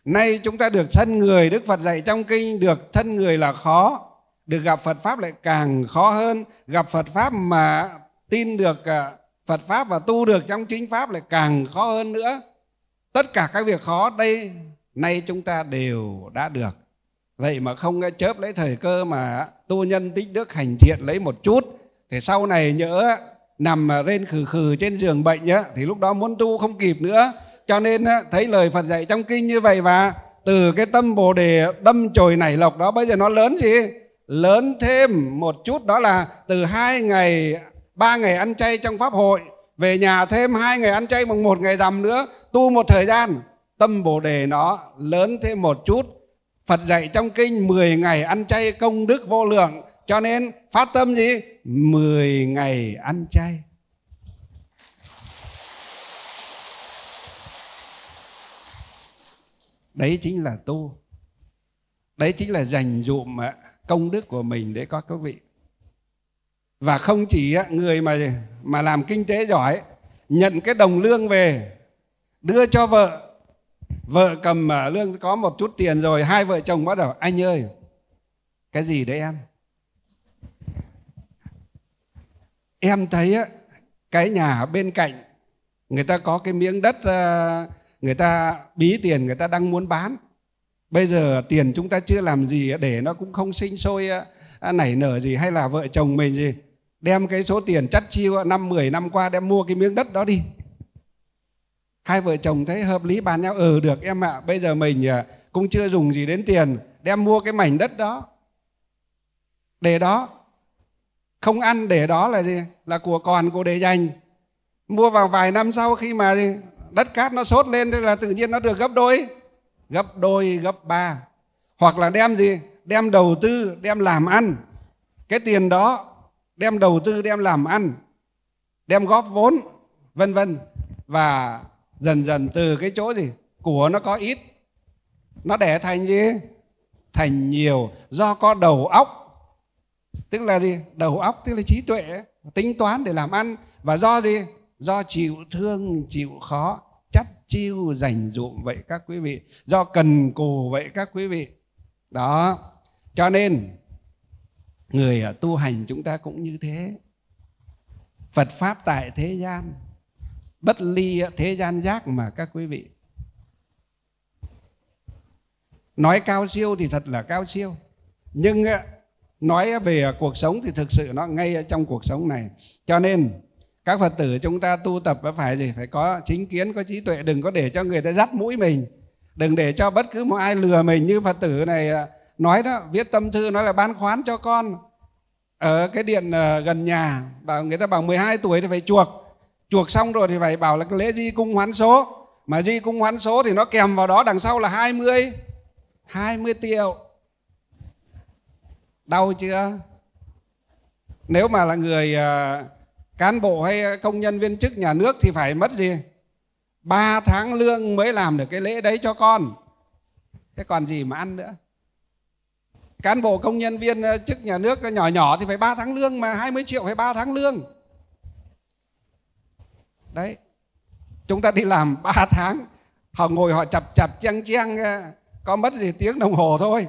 Nay chúng ta được thân người, Đức Phật dạy trong kinh được thân người là khó, được gặp Phật Pháp lại càng khó hơn, gặp Phật Pháp mà tin được à, Phật Pháp và tu được trong chính Pháp lại càng khó hơn nữa. Tất cả các việc khó đây, nay chúng ta đều đã được. Vậy mà không chớp lấy thời cơ mà tu nhân tích đức hành thiện lấy một chút, thì sau này nhớ nằm à, rên khừ khừ trên giường bệnh nhá, thì lúc đó muốn tu không kịp nữa, cho nên thấy lời phật dạy trong kinh như vậy và từ cái tâm bồ đề đâm chồi nảy lộc đó bây giờ nó lớn gì lớn thêm một chút đó là từ hai ngày ba ngày ăn chay trong pháp hội về nhà thêm hai ngày ăn chay bằng một ngày rằm nữa tu một thời gian tâm bồ đề nó lớn thêm một chút Phật dạy trong kinh 10 ngày ăn chay công đức vô lượng cho nên phát tâm gì 10 ngày ăn chay đấy chính là tu đấy chính là dành dụm à, công đức của mình để có các vị và không chỉ à, người mà mà làm kinh tế giỏi nhận cái đồng lương về đưa cho vợ vợ cầm à, lương có một chút tiền rồi hai vợ chồng bắt đầu anh ơi cái gì đấy em em thấy cái nhà bên cạnh người ta có cái miếng đất người ta bí tiền người ta đang muốn bán bây giờ tiền chúng ta chưa làm gì để nó cũng không sinh sôi à, nảy nở gì hay là vợ chồng mình gì đem cái số tiền chắt chiêu năm mười năm qua đem mua cái miếng đất đó đi hai vợ chồng thấy hợp lý bàn nhau ừ được em ạ à, bây giờ mình à, cũng chưa dùng gì đến tiền đem mua cái mảnh đất đó để đó không ăn để đó là gì là của còn của để dành mua vào vài năm sau khi mà đất cát nó sốt lên thế là tự nhiên nó được gấp đôi gấp đôi gấp ba hoặc là đem gì đem đầu tư đem làm ăn cái tiền đó đem đầu tư đem làm ăn đem góp vốn vân vân và dần dần từ cái chỗ gì của nó có ít nó để thành gì thành nhiều do có đầu óc tức là gì đầu óc tức là trí tuệ tính toán để làm ăn và do gì do chịu thương chịu khó chắt chiêu dành dụm vậy các quý vị do cần cù vậy các quý vị đó cho nên người ở tu hành chúng ta cũng như thế phật pháp tại thế gian bất ly thế gian giác mà các quý vị nói cao siêu thì thật là cao siêu nhưng ờ, nói về cuộc sống thì thực sự nó ngay trong cuộc sống này cho nên các phật tử chúng ta tu tập phải gì phải có chính kiến có trí tuệ đừng có để cho người ta dắt mũi mình đừng để cho bất cứ một ai lừa mình như phật tử này à, nói đó viết tâm thư nói là bán khoán cho con ở cái điện à, gần nhà bảo người ta bảo 12 tuổi thì phải chuộc chuộc xong rồi thì phải bảo là lễ di cung hoán số mà di cung hoán số thì nó kèm vào đó đằng sau là 20 20 triệu đau chưa nếu mà là người uh, cán bộ hay công nhân viên chức nhà nước thì phải mất gì ba tháng lương mới làm được cái lễ đấy cho con thế còn gì mà ăn nữa cán bộ công nhân viên ờ, chức nhà nước nhỏ nhỏ thì phải 3 tháng lương mà 20 triệu phải 3 tháng lương đấy chúng ta đi làm 3 tháng họ ngồi họ chập chập chăng chăng ờ, có mất gì tiếng đồng hồ thôi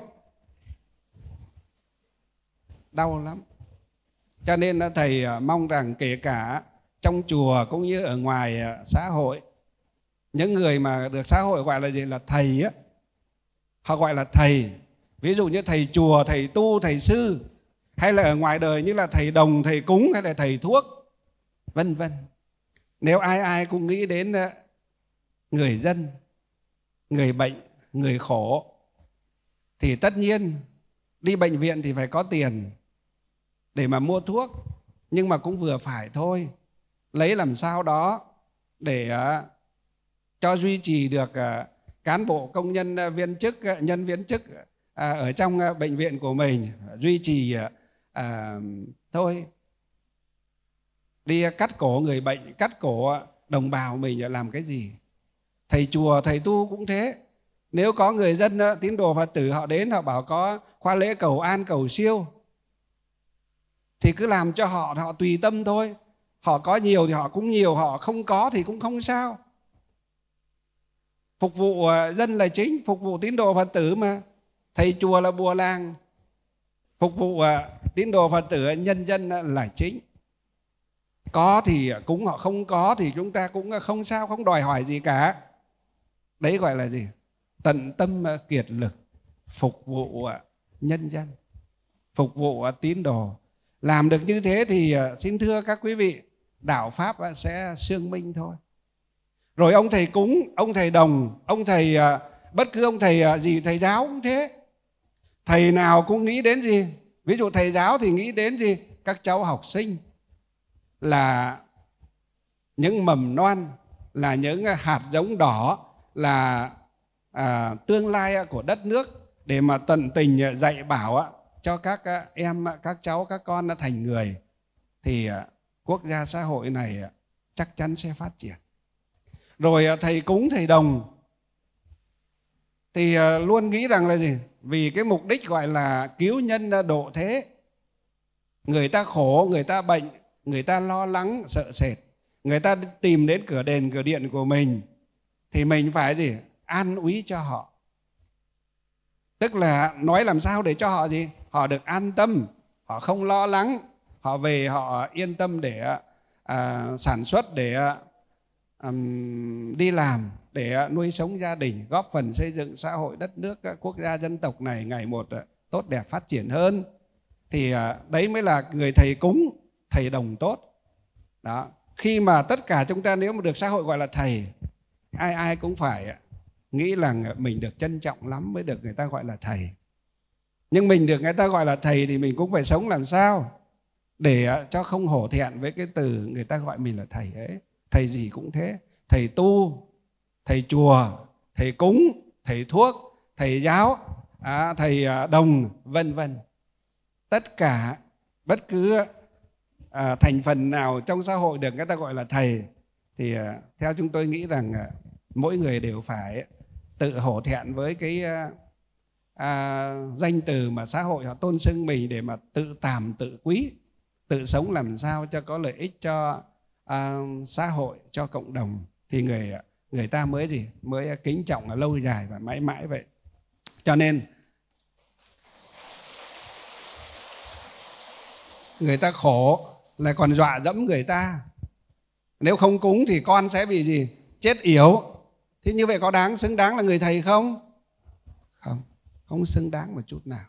đau lắm cho nên thầy à, mong rằng kể cả trong chùa cũng như ở ngoài à, xã hội những người mà được xã hội gọi là gì là thầy á họ gọi là thầy ví dụ như thầy chùa thầy tu thầy sư hay là ở ngoài đời như là thầy đồng thầy cúng hay là thầy thuốc vân vân nếu ai ai cũng nghĩ đến à, người dân người bệnh người khổ thì tất nhiên đi bệnh viện thì phải có tiền để mà mua thuốc nhưng mà cũng vừa phải thôi lấy làm sao đó để ờ, cho duy trì được ờ, cán bộ công nhân ờ, viên chức nhân viên chức ở trong bệnh viện của mình duy trì thôi đi cắt cổ người bệnh cắt cổ đồng bào mình uh, làm cái gì thầy chùa thầy tu cũng thế nếu có người dân tín đồ phật tử họ đến họ bảo có khoa lễ cầu an cầu siêu thì cứ làm cho họ họ tùy tâm thôi họ có nhiều thì họ cũng nhiều họ không có thì cũng không sao phục vụ ờ, dân là chính phục vụ tín đồ phật tử mà thầy chùa là bùa làng phục vụ ờ, tín đồ phật tử nhân dân là chính có thì cũng họ không có thì chúng ta cũng ờ, không sao không đòi hỏi gì cả đấy gọi là gì tận tâm kiệt lực phục vụ nhân dân phục vụ tín đồ làm được như thế thì ờ, xin thưa các quý vị đạo pháp ờ, sẽ sương minh thôi rồi ông thầy cúng ông thầy đồng ông thầy ờ, bất cứ ông thầy gì thầy giáo cũng thế thầy nào cũng nghĩ đến gì ví dụ thầy giáo thì nghĩ đến gì các cháu học sinh là những mầm non là những hạt giống đỏ là à, tương lai của đất nước để mà tận tình dạy bảo cho các ờ, em ờ, các cháu các con đã thành người thì ờ, quốc gia xã hội này chắc chắn sẽ phát triển rồi thầy cúng thầy đồng thì luôn nghĩ rằng là gì vì cái mục đích gọi là cứu nhân độ thế người ta khổ người ta bệnh người ta lo lắng sợ sệt người ta tìm đến cửa đền cửa điện của mình thì mình phải gì an úy cho họ tức là nói làm sao để cho họ gì họ được an tâm họ không lo lắng họ về họ yên tâm để à, sản xuất để à, đi làm để nuôi sống gia đình góp phần xây dựng xã hội đất nước quốc gia dân tộc này ngày một à, tốt đẹp phát triển hơn thì à, đấy mới là người thầy cúng thầy đồng tốt đó khi mà tất cả chúng ta nếu mà được xã hội gọi là thầy ai ai cũng phải nghĩ rằng mình được trân trọng lắm mới được người ta gọi là thầy nhưng mình được người ta gọi là thầy thì mình cũng phải sống làm sao để à, cho không hổ thẹn với cái từ người ta gọi mình là thầy ấy thầy gì cũng thế thầy tu thầy chùa thầy cúng thầy thuốc thầy giáo à, thầy à, đồng vân vân tất cả bất cứ à, thành phần nào trong xã hội được người ta gọi là thầy thì à, theo chúng tôi nghĩ rằng à, mỗi người đều phải tự hổ thẹn với cái à, à, danh từ mà xã hội họ tôn xưng mình để mà tự tàm tự quý tự sống làm sao cho có lợi ích cho à, xã hội cho cộng đồng thì người người ta mới gì mới kính trọng là lâu dài và mãi mãi vậy cho nên người ta khổ lại còn dọa dẫm người ta nếu không cúng thì con sẽ bị gì chết yếu thế như vậy có đáng xứng đáng là người thầy không không xứng đáng một chút nào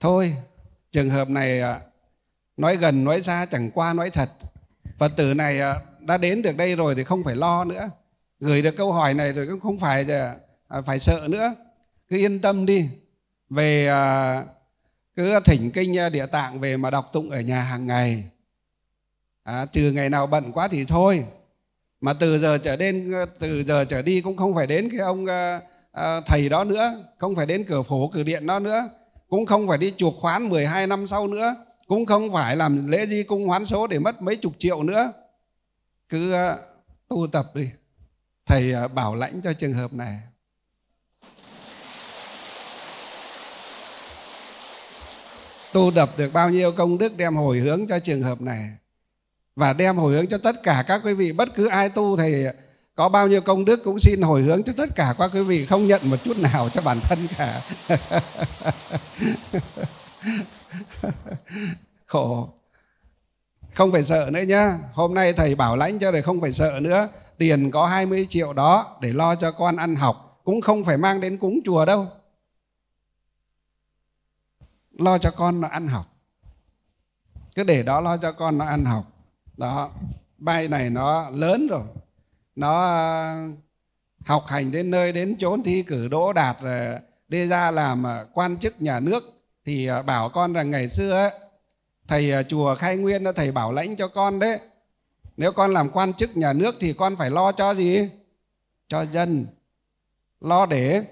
thôi trường hợp này à, nói gần nói xa chẳng qua nói thật phật tử này à, đã đến được đây rồi thì không phải lo nữa gửi được câu hỏi này rồi cũng không phải à, phải sợ nữa cứ yên tâm đi về cứ thỉnh kinh địa tạng về mà đọc tụng ở nhà hàng ngày à, trừ ngày nào bận quá thì thôi mà từ giờ trở đến từ giờ trở đi cũng không phải đến cái ông Ờ, thầy đó nữa không phải đến cửa phổ cửa điện đó nữa cũng không phải đi chuộc khoán 12 năm sau nữa cũng không phải làm lễ di cung hoán số để mất mấy chục triệu nữa cứ ờ, tu tập đi thầy ờ, bảo lãnh cho trường hợp này tu tập được bao nhiêu công đức đem hồi hướng cho trường hợp này và đem hồi hướng cho tất cả các quý vị bất cứ ai tu thầy có bao nhiêu công đức cũng xin hồi hướng cho tất cả các quý vị không nhận một chút nào cho bản thân cả khổ không phải sợ nữa nhá hôm nay thầy bảo lãnh cho rồi không phải sợ nữa tiền có 20 triệu đó để lo cho con ăn học cũng không phải mang đến cúng chùa đâu lo cho con nó ăn học cứ để đó lo cho con nó ăn học đó bay này nó lớn rồi nó à, học hành đến nơi đến chốn thi cử đỗ đạt à, đi ra làm à, quan chức nhà nước thì bảo con rằng ngày xưa thầy chùa khai nguyên thầy bảo lãnh cho con đấy nếu con làm quan chức nhà nước thì con phải lo cho gì cho dân lo để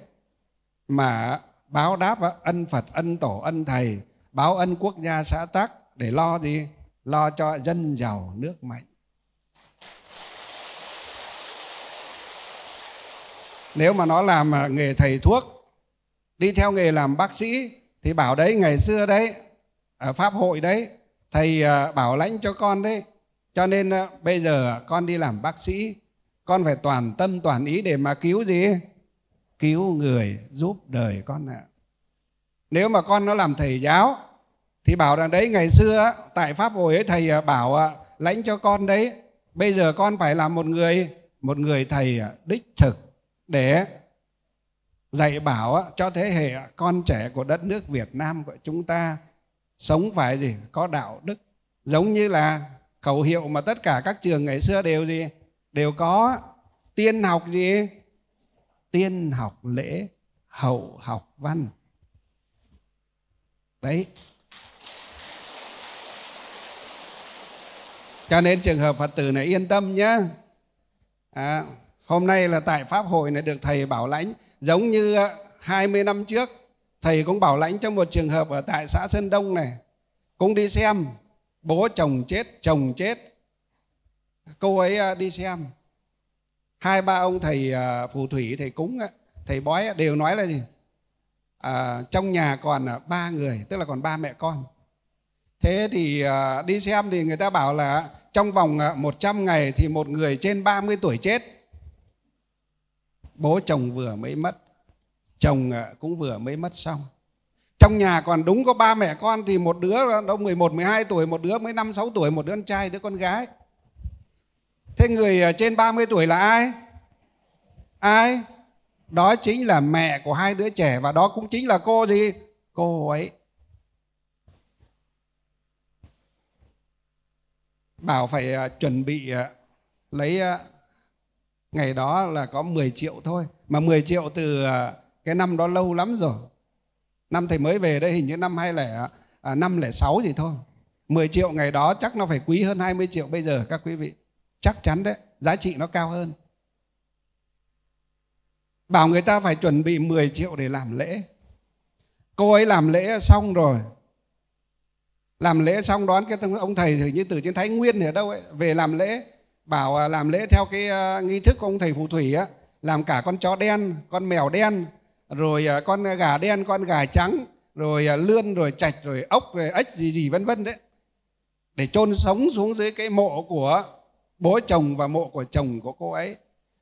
mà báo đáp ân phật ân tổ ân thầy báo ân quốc gia xã tắc để lo gì lo cho dân giàu nước mạnh nếu mà nó làm à, nghề thầy thuốc đi theo nghề làm bác sĩ thì bảo đấy ngày xưa đấy ở à, pháp hội đấy thầy à, bảo lãnh cho con đấy cho nên bây giờ con đi làm bác sĩ con phải toàn tâm toàn ý để mà cứu gì cứu người giúp đời con ạ nếu mà con nó làm thầy giáo thì bảo rằng đấy ngày xưa tại pháp hội ấy thầy bảo lãnh cho con đấy bây giờ con phải làm một người một người thầy đích thực để dạy bảo cho thế hệ con trẻ của đất nước Việt Nam của chúng ta sống phải gì có đạo đức giống như là khẩu hiệu mà tất cả các trường ngày xưa đều gì đều có tiên học gì tiên học lễ hậu học văn đấy cho nên trường hợp phật tử này yên tâm nhé à, Hôm nay là tại Pháp hội này được thầy bảo lãnh giống như 20 ờ, năm trước thầy cũng bảo lãnh cho một trường hợp ở tại xã Sơn Đông này cũng đi xem bố chồng chết chồng chết cô ấy ờ, đi xem hai ba ông thầy ờ, phù thủy thầy cúng thầy bói đều nói là gì à, trong nhà còn ba người tức là còn ba mẹ con thế thì đi xem thì người ta bảo là trong vòng 100 ngày thì một người trên 30 tuổi chết bố chồng vừa mới mất chồng à, cũng vừa mới mất xong trong nhà còn đúng có ba mẹ con thì một đứa đâu 11 12 tuổi, một đứa mới năm sáu tuổi, một đứa con trai, đứa con gái. Thế người à, trên 30 tuổi là ai? Ai? Đó chính là mẹ của hai đứa trẻ và đó cũng chính là cô gì? Cô ấy. Bảo phải à, chuẩn bị lấy ngày đó là có 10 triệu thôi mà 10 triệu từ à, cái năm đó lâu lắm rồi năm thầy mới về đây hình như năm hai lẻ à, năm lẻ sáu gì thôi 10 triệu ngày đó chắc nó phải quý hơn 20 triệu bây giờ các quý vị chắc chắn đấy giá trị nó cao hơn bảo người ta phải chuẩn bị 10 triệu để làm lễ cô ấy làm lễ xong rồi làm lễ xong đón cái ông thầy hình như từ trên thái nguyên ở đâu ấy về làm lễ bảo à, làm lễ theo cái à, nghi thức của ông thầy phù thủy á làm cả con chó đen con mèo đen rồi à, con gà đen con gà trắng rồi lươn rồi chạch rồi ốc rồi ếch gì gì vân vân đấy để chôn sống xuống dưới cái mộ của bố chồng và mộ của chồng của cô ấy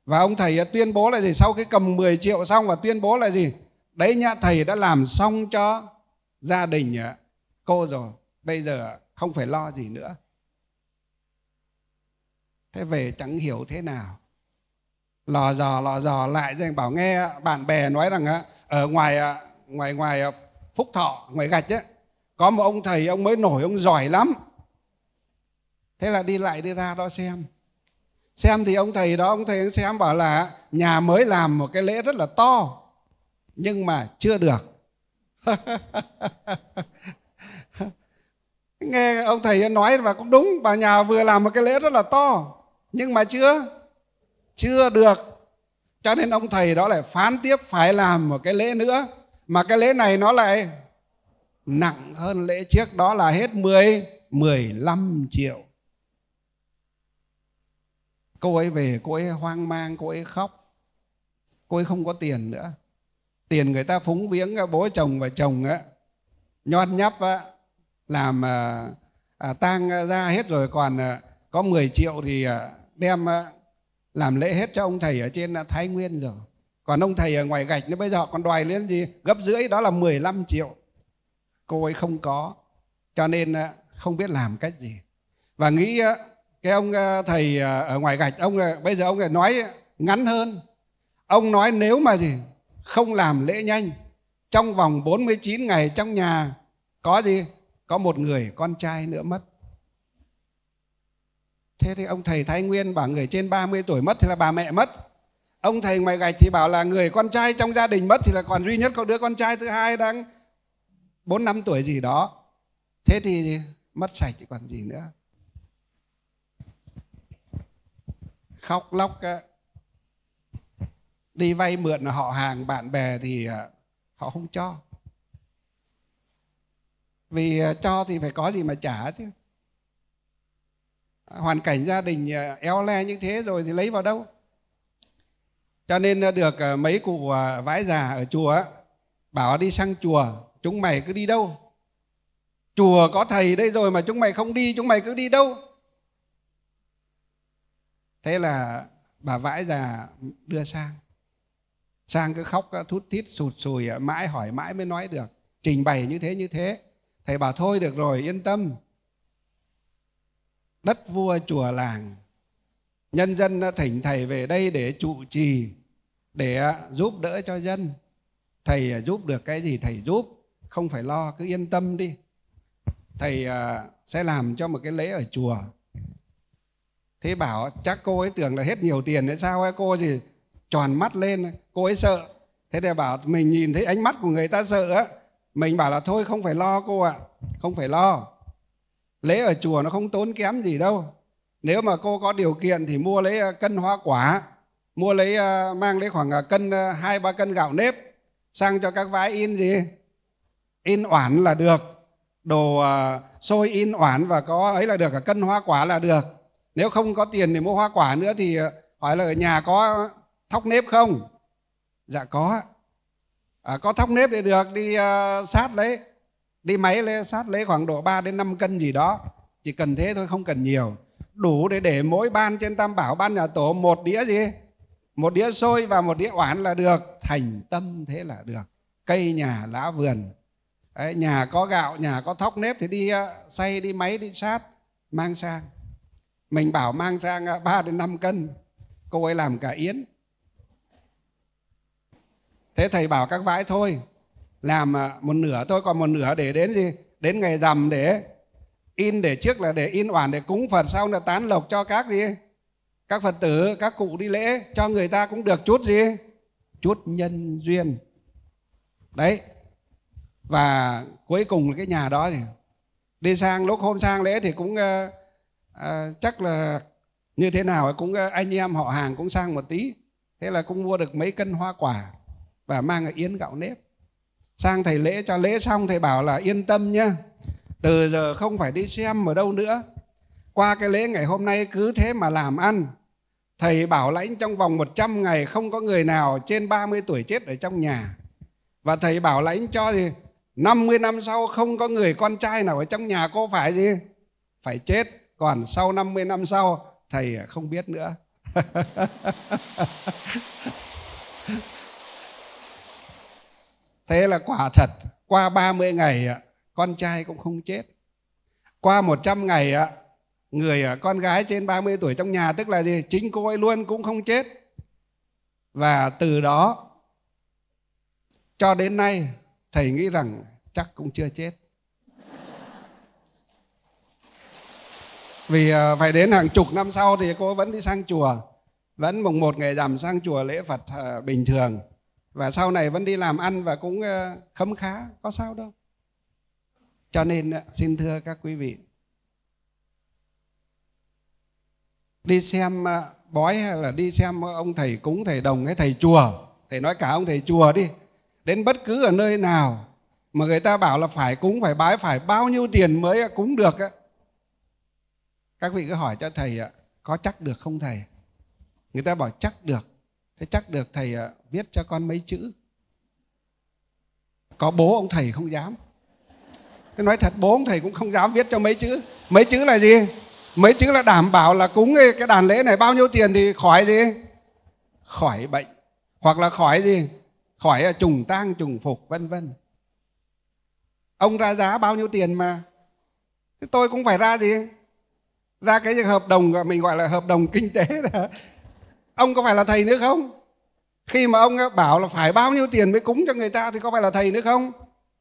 và ông thầy tuyên bố là gì sau cái cầm 10 triệu xong và tuyên bố là gì đấy nhá thầy đã làm xong cho gia đình cô rồi bây giờ không phải lo gì nữa thế về chẳng hiểu thế nào lò dò lò dò lại rồi bảo nghe bạn bè nói rằng ở ngoài à, ngoài ngoài à, phúc thọ ngoài gạch ấy, có một ông thầy ông mới nổi ông giỏi lắm thế là đi lại đi ra đó xem xem thì ông thầy đó ông thầy xem bảo là nhà mới làm một cái lễ rất là to nhưng mà chưa được nghe ông thầy nói và cũng đúng bà nhà vừa làm một cái lễ rất là to nhưng mà chưa chưa được cho nên ông thầy đó lại phán tiếp phải làm một cái lễ nữa mà cái lễ này nó lại nặng hơn lễ trước đó là hết 10 15 triệu cô ấy về cô ấy hoang mang cô ấy khóc cô ấy không có tiền nữa tiền người ta phúng viếng bố chồng và chồng á nhon nhấp á làm à, à, tang ra hết rồi còn à, có 10 triệu thì à, đem ờ, làm lễ hết cho ông thầy ở trên ờ, Thái Nguyên rồi. Còn ông thầy ở ngoài gạch nó bây giờ còn đòi lên gì gấp rưỡi đó là 15 triệu. Cô ấy không có cho nên ờ, không biết làm cách gì. Và nghĩ cái ông thầy ở ngoài gạch ông bây giờ ông lại nói ngắn hơn. Ông nói nếu mà gì không làm lễ nhanh trong vòng 49 ngày trong nhà có gì? Có một người con trai nữa mất. Thế thì ông thầy Thái Nguyên bảo người trên 30 tuổi mất thì là bà mẹ mất. Ông thầy ngoài gạch thì bảo là người con trai trong gia đình mất thì là còn duy nhất có đứa con trai thứ hai đang 4 năm tuổi gì đó. Thế thì mất sạch chỉ còn gì nữa. Khóc lóc đi vay mượn họ hàng bạn bè thì à, họ không cho vì à, cho thì phải có gì mà trả chứ hoàn cảnh gia đình ờ, éo le như thế rồi thì lấy vào đâu cho nên ờ, được ờ, mấy cụ vãi già ở chùa bảo đi sang chùa chúng mày cứ đi đâu chùa có thầy đây rồi mà chúng mày không đi chúng mày cứ đi đâu thế là bà vãi già đưa sang sang cứ khóc thút thít sụt sùi mãi hỏi mãi mới nói được trình bày như thế như thế thầy bảo thôi được rồi yên tâm đất vua chùa làng nhân dân đã thỉnh thầy về đây để trụ trì để giúp đỡ cho dân thầy à, giúp được cái gì thầy giúp không phải lo cứ yên tâm đi thầy à, sẽ làm cho một cái lễ ở chùa thế bảo chắc cô ấy tưởng là hết nhiều tiền hay sao ấy cô gì tròn mắt lên cô ấy sợ thế để bảo mình nhìn thấy ánh mắt của người ta sợ á mình bảo là thôi không phải lo cô ạ à, không phải lo lễ ở chùa nó không tốn kém gì đâu nếu mà cô có điều kiện thì mua lấy ờ, cân hoa quả mua lấy ờ, mang lấy khoảng ờ, cân hai ba cân gạo nếp sang cho các vái in gì in oản là được đồ xôi in oản và có ấy là được cả cân hoa quả là được nếu không có tiền để mua hoa quả nữa thì hỏi là ở nhà có thóc nếp không dạ có à, có thóc nếp thì được đi uh, sát đấy đi máy lê, sát lấy khoảng độ 3 đến 5 cân gì đó chỉ cần thế thôi không cần nhiều đủ để để mỗi ban trên tam bảo ban nhà tổ một đĩa gì một đĩa xôi và một đĩa oản là được thành tâm thế là được cây nhà lá vườn Đấy, nhà có gạo nhà có thóc nếp thì đi ờ, xay đi máy đi sát mang sang mình bảo mang sang 3 ờ, đến 5 cân cô ấy làm cả yến thế thầy bảo các vãi thôi làm một nửa thôi còn một nửa để đến gì đến ngày rằm để in để trước là để in oản để cúng phật xong là tán lộc cho các gì các phật tử các cụ đi lễ cho người ta cũng được chút gì chút nhân duyên đấy và cuối cùng cái nhà đó thì đi sang lúc hôm sang lễ thì cũng uh, uh, chắc là như thế nào cũng uh, anh em họ hàng cũng sang một tí thế là cũng mua được mấy cân hoa quả và mang yến gạo nếp sang thầy lễ cho lễ xong thầy bảo là yên tâm nhá từ giờ không phải đi xem ở đâu nữa qua cái lễ ngày hôm nay cứ thế mà làm ăn thầy bảo lãnh trong vòng 100 ngày không có người nào trên 30 tuổi chết ở trong nhà và thầy bảo lãnh cho gì 50 năm sau không có người con trai nào ở trong nhà cô phải gì phải chết còn sau 50 năm sau thầy không biết nữa Thế là quả thật, qua 30 ngày à, con trai cũng không chết. Qua 100 ngày à, người à, con gái trên 30 tuổi trong nhà tức là gì? Chính cô ấy luôn cũng không chết. Và từ đó cho đến nay thầy nghĩ rằng chắc cũng chưa chết. Vì phải đến hàng chục năm sau thì cô vẫn đi sang chùa, vẫn mùng một ngày rằm sang chùa lễ Phật bình thường và sau này vẫn đi làm ăn và cũng ờ, khấm khá có sao đâu cho nên ờ, xin thưa các quý vị đi xem ờ, bói hay là đi xem ông thầy cúng thầy đồng hay thầy chùa thầy nói cả ông thầy chùa đi đến bất cứ ở nơi nào mà người ta bảo là phải cúng phải bái phải bao nhiêu tiền mới cúng được á, các vị cứ hỏi cho thầy ạ, có chắc được không thầy người ta bảo chắc được thế chắc được thầy viết cho con mấy chữ có bố ông thầy không dám Thế nói thật bố ông thầy cũng không dám viết cho mấy chữ mấy chữ là gì mấy chữ là đảm bảo là cúng cái đàn lễ này bao nhiêu tiền thì khỏi gì khỏi bệnh hoặc là khỏi gì khỏi trùng tang trùng phục vân vân ông ra giá bao nhiêu tiền mà thế tôi cũng phải ra gì ra cái hợp đồng mình gọi là hợp đồng kinh tế là ông có phải là thầy nữa không khi mà ông bảo là phải bao nhiêu tiền mới cúng cho người ta thì có phải là thầy nữa không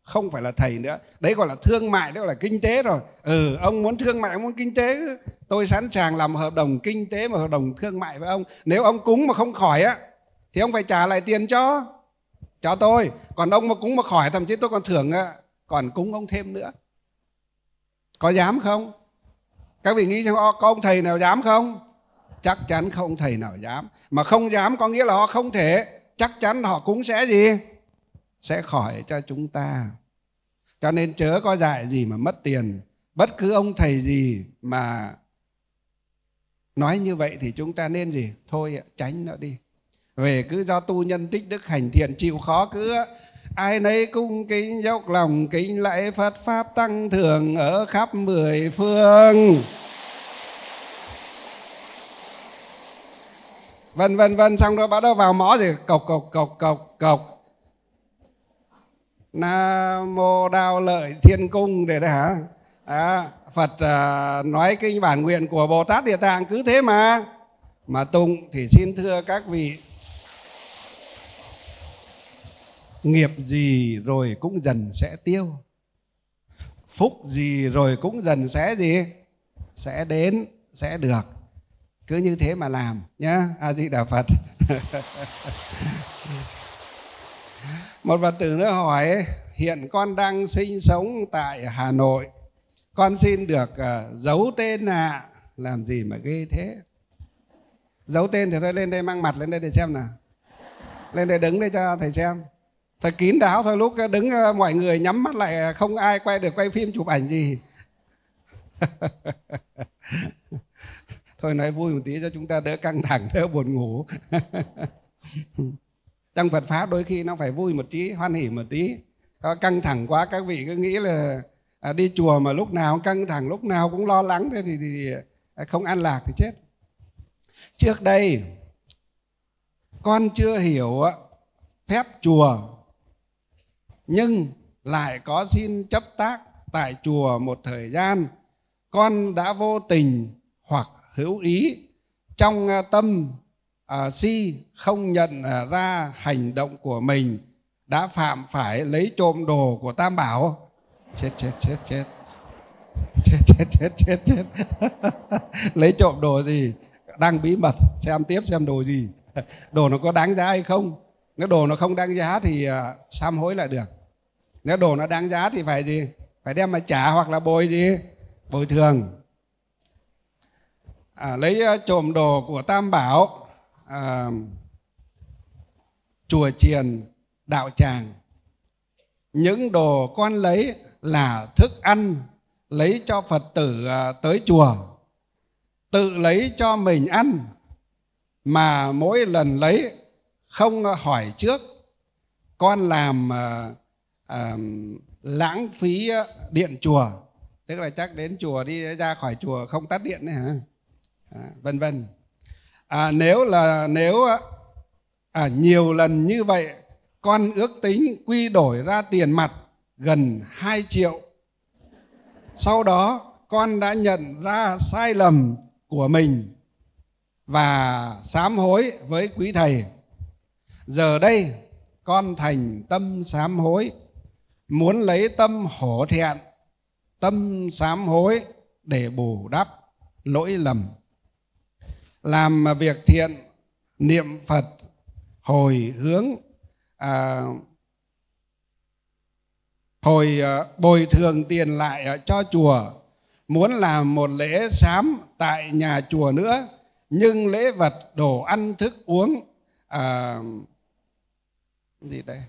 không phải là thầy nữa đấy gọi là thương mại đấy gọi là kinh tế rồi ừ ông muốn thương mại ông muốn kinh tế tôi sẵn sàng làm hợp đồng kinh tế và hợp đồng thương mại với ông nếu ông cúng mà không khỏi á thì ông phải trả lại tiền cho cho tôi còn ông mà cúng mà khỏi thậm chí tôi còn thưởng còn cúng ông thêm nữa có dám không các vị nghĩ xem có ông thầy nào dám không chắc chắn không thầy nào dám mà không dám có nghĩa là họ không thể chắc chắn họ cũng sẽ gì sẽ khỏi cho chúng ta cho nên chớ có dạy gì mà mất tiền bất cứ ông thầy gì mà nói như vậy thì chúng ta nên gì thôi tránh nó đi về cứ do tu nhân tích đức hành thiện chịu khó cứ ai nấy cung kính dốc lòng kính lễ Phật pháp tăng thường ở khắp mười phương vân vân vân xong rồi bắt đầu vào mõ gì cộc cộc cộc cộc cộc nam mô đao lợi thiên cung để đấy hả à, phật à, nói cái bản nguyện của bồ tát địa tạng cứ thế mà mà tung thì xin thưa các vị nghiệp gì rồi cũng dần sẽ tiêu phúc gì rồi cũng dần sẽ gì sẽ đến sẽ được cứ như thế mà làm nhé a di đà phật một phật tử nữa hỏi hiện con đang sinh sống tại hà nội con xin được uh, giấu tên ạ à. làm gì mà ghê thế giấu tên thì thôi lên đây mang mặt lên đây để xem nào lên đây đứng đây cho thầy xem thầy kín đáo thôi lúc đứng uh, mọi người nhắm mắt lại ờ, không ai quay được quay phim chụp ảnh gì thôi nói vui một tí cho chúng ta đỡ căng thẳng đỡ buồn ngủ trong Phật pháp đôi khi nó phải vui một tí hoan hỉ một tí có căng thẳng quá các vị cứ nghĩ là à, đi chùa mà lúc nào căng thẳng lúc nào cũng lo lắng thế thì, thì à, không an lạc thì chết trước đây con chưa hiểu phép chùa nhưng lại có xin chấp tác tại chùa một thời gian con đã vô tình hoặc hữu ý trong à, tâm uh, si không nhận à, ra hành động của mình đã phạm phải lấy trộm đồ của tam bảo chết chết chết chết chết chết chết chết chết lấy trộm đồ gì đang bí mật xem tiếp xem đồ gì đồ nó có đáng giá hay không nếu đồ nó không đáng giá thì uh, hối lại được nếu đồ nó đáng giá thì phải gì phải đem mà trả hoặc là bồi gì bồi thường à, lấy ờ, trộm đồ của Tam Bảo à, chùa chiền đạo tràng những đồ con lấy là thức ăn lấy cho phật tử à, tới chùa tự lấy cho mình ăn mà mỗi lần lấy không hỏi trước con làm à, à, lãng phí điện chùa tức là chắc đến chùa đi ra khỏi chùa không tắt điện đấy hả À, vân vân à, nếu là nếu à, à, nhiều lần như vậy con ước tính quy đổi ra tiền mặt gần 2 triệu sau đó con đã nhận ra sai lầm của mình và sám hối với quý thầy giờ đây con thành tâm sám hối muốn lấy tâm hổ thẹn tâm sám hối để bù đắp lỗi lầm làm việc thiện niệm phật hồi hướng à, hồi à, bồi thường tiền lại cho chùa muốn làm một lễ sám tại nhà chùa nữa nhưng lễ vật đồ ăn thức uống à, gì đây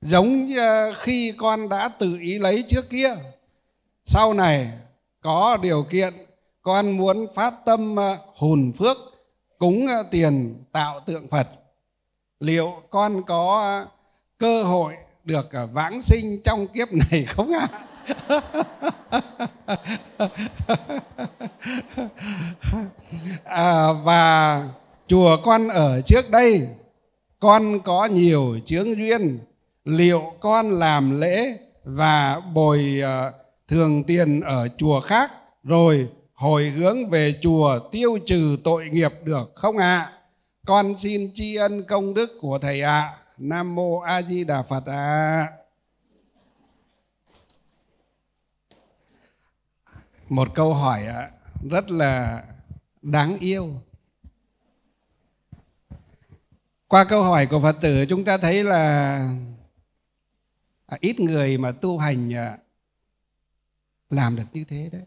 giống như à, khi con đã tự ý lấy trước kia sau này có điều kiện con muốn phát tâm à, hồn phước cúng à, tiền tạo tượng Phật. Liệu con có à, cơ hội được vãng sinh trong kiếp này không ạ? À? à, và chùa con ở trước đây con có nhiều chướng duyên liệu con làm lễ và bồi thường tiền ở chùa khác rồi hồi hướng về chùa tiêu trừ tội nghiệp được không ạ? À? Con xin tri ân công đức của thầy ạ. À. Nam mô A Di Đà Phật ạ. À. Một câu hỏi ạ rất là đáng yêu. Qua câu hỏi của Phật tử chúng ta thấy là ít người mà tu hành làm được như thế đấy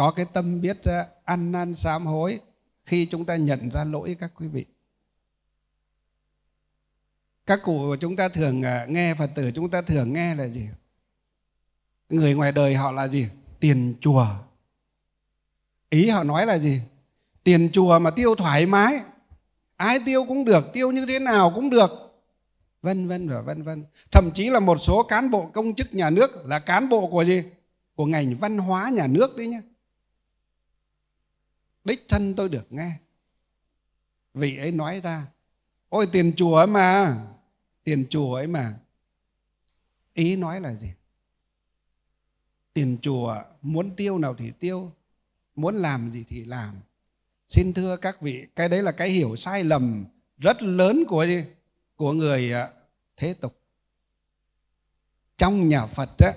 có cái tâm biết ờ, ăn năn sám hối khi chúng ta nhận ra lỗi các quý vị các cụ chúng ta thường ờ, nghe phật tử chúng ta thường nghe là gì người ngoài đời họ là gì tiền chùa ý họ nói là gì tiền chùa mà tiêu thoải mái ai tiêu cũng được tiêu như thế nào cũng được vân vân và vân vân thậm chí là một số cán bộ công chức nhà nước là cán bộ của gì của ngành văn hóa nhà nước đấy nhé đích thân tôi được nghe vị ấy nói ra ôi tiền chùa ấy mà tiền chùa ấy mà ý nói là gì tiền chùa muốn tiêu nào thì tiêu muốn làm gì thì làm xin thưa các vị cái đấy là cái hiểu sai lầm rất lớn của của người à, thế tục trong nhà phật á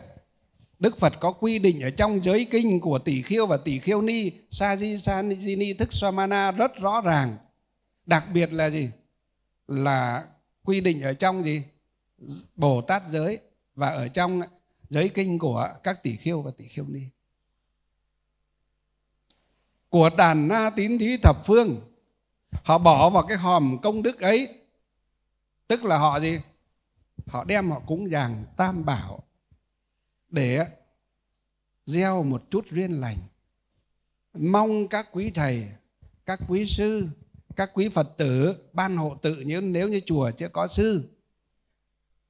Đức Phật có quy định ở trong giới kinh của tỷ khiêu và tỷ khiêu ni sa di sa di ni thức swamana rất rõ ràng đặc biệt là gì là quy định ở trong gì bồ tát giới và ở trong giới kinh của các tỷ khiêu và tỷ khiêu ni của đàn na tín thí thập phương họ bỏ vào cái hòm công đức ấy tức là họ gì họ đem họ cúng dường tam bảo để gieo một chút duyên lành mong các quý thầy các quý sư các quý phật tử ban hộ tự nếu nếu như chùa chưa có sư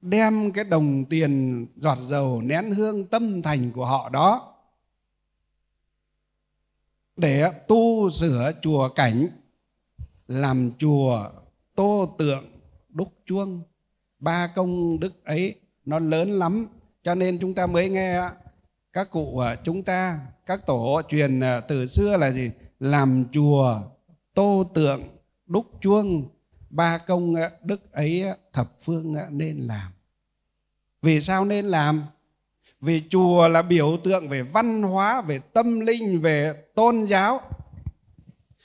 đem cái đồng tiền giọt dầu nén hương tâm thành của họ đó để tu sửa chùa cảnh làm chùa tô tượng đúc chuông ba công đức ấy nó lớn lắm cho nên chúng ta mới nghe các cụ à, chúng ta các tổ truyền à, từ xưa là gì làm chùa tô tượng đúc chuông ba công à, đức ấy thập phương nên làm vì sao nên làm vì chùa là biểu tượng về văn hóa về tâm linh về tôn giáo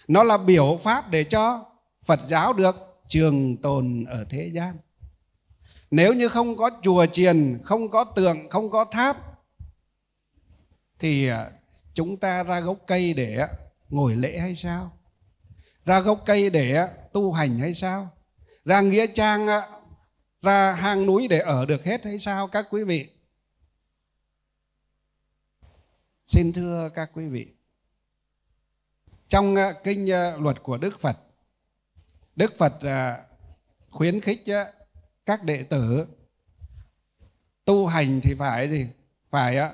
nó là biểu pháp để cho phật giáo được trường tồn ở thế gian nếu như không có chùa chiền, không có tượng, không có tháp thì à, chúng ta ra gốc cây để ngồi lễ hay sao? Ra gốc cây để tu hành hay sao? Ra nghĩa trang à, ra hang núi để ở được hết hay sao các quý vị? Xin thưa các quý vị, trong à, kinh luật của Đức Phật, Đức Phật khuyến khích các đệ tử tu hành thì phải gì phải á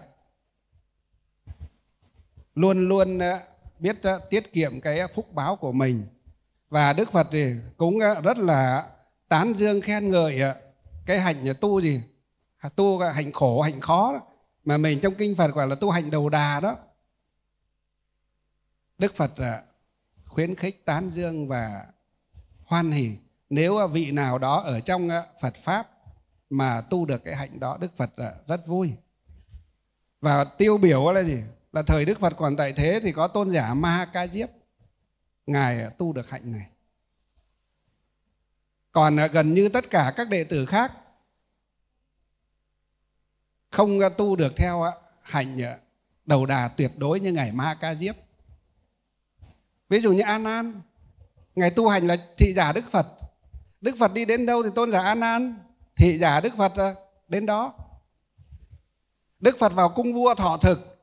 luôn luôn biết tiết kiệm cái phúc báo của mình và đức phật thì cũng rất là tán dương khen ngợi cái hạnh à, tu gì à, tu hạnh khổ hạnh khó đó. mà mình trong kinh phật gọi là tu hạnh đầu đà đó đức phật à, khuyến khích tán dương và hoan hỉ nếu à, vị nào đó ở trong à, Phật pháp mà tu được cái hạnh đó Đức Phật à, rất vui và tiêu biểu là gì là thời Đức Phật còn tại thế thì có tôn giả Ma Ca Diếp ngài tu được hạnh này còn gần như tất cả các đệ tử khác không tu được theo hạnh đầu đà tuyệt đối như ngài Ma Ca Diếp ví dụ như An An ngài tu hành là thị giả Đức Phật Đức Phật đi đến đâu thì tôn giả An An thị giả Đức Phật à, đến đó. Đức Phật vào cung vua thọ thực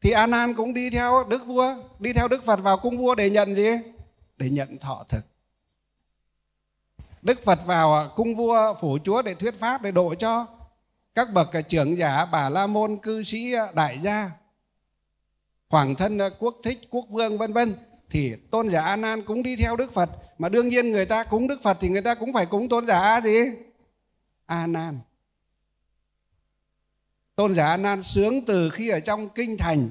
thì An An cũng đi theo Đức vua, đi theo Đức Phật vào cung vua để nhận gì? Để nhận thọ thực. Đức Phật vào à, cung vua phủ chúa để thuyết pháp để độ cho các bậc à, trưởng giả bà la môn cư sĩ đại gia hoàng thân quốc thích quốc vương vân vân thì tôn giả an an cũng đi theo đức phật mà đương nhiên người ta cúng đức phật thì người ta cũng phải cúng tôn giả gì a nan tôn giả a nan sướng từ khi ở trong kinh thành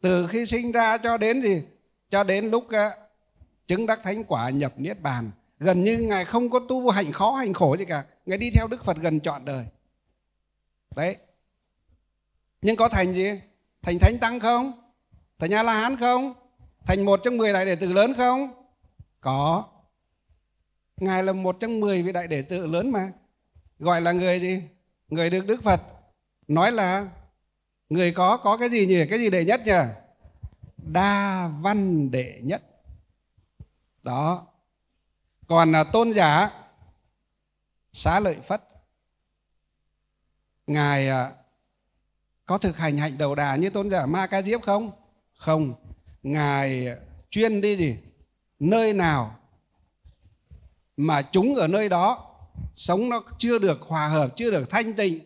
từ khi sinh ra cho đến gì cho đến lúc ờ, chứng đắc thánh quả nhập niết bàn gần như ngài không có tu hành khó hành khổ gì cả ngài đi theo đức phật gần trọn đời đấy nhưng có thành gì thành thánh tăng không thành a la hán không thành một trong mười đại đệ tử lớn không có Ngài là một trong mười vị đại đệ tử lớn mà. Gọi là người gì? Người được Đức Phật nói là người có có cái gì nhỉ? Cái gì đệ nhất nhỉ? Đa văn đệ nhất. Đó. Còn là tôn giả xá lợi phất. Ngài à, có thực hành hạnh đầu đà như tôn giả Ma Ca Diếp không? Không. Ngài chuyên đi gì? Nơi nào mà chúng ở nơi đó sống nó chưa được hòa hợp chưa được thanh tịnh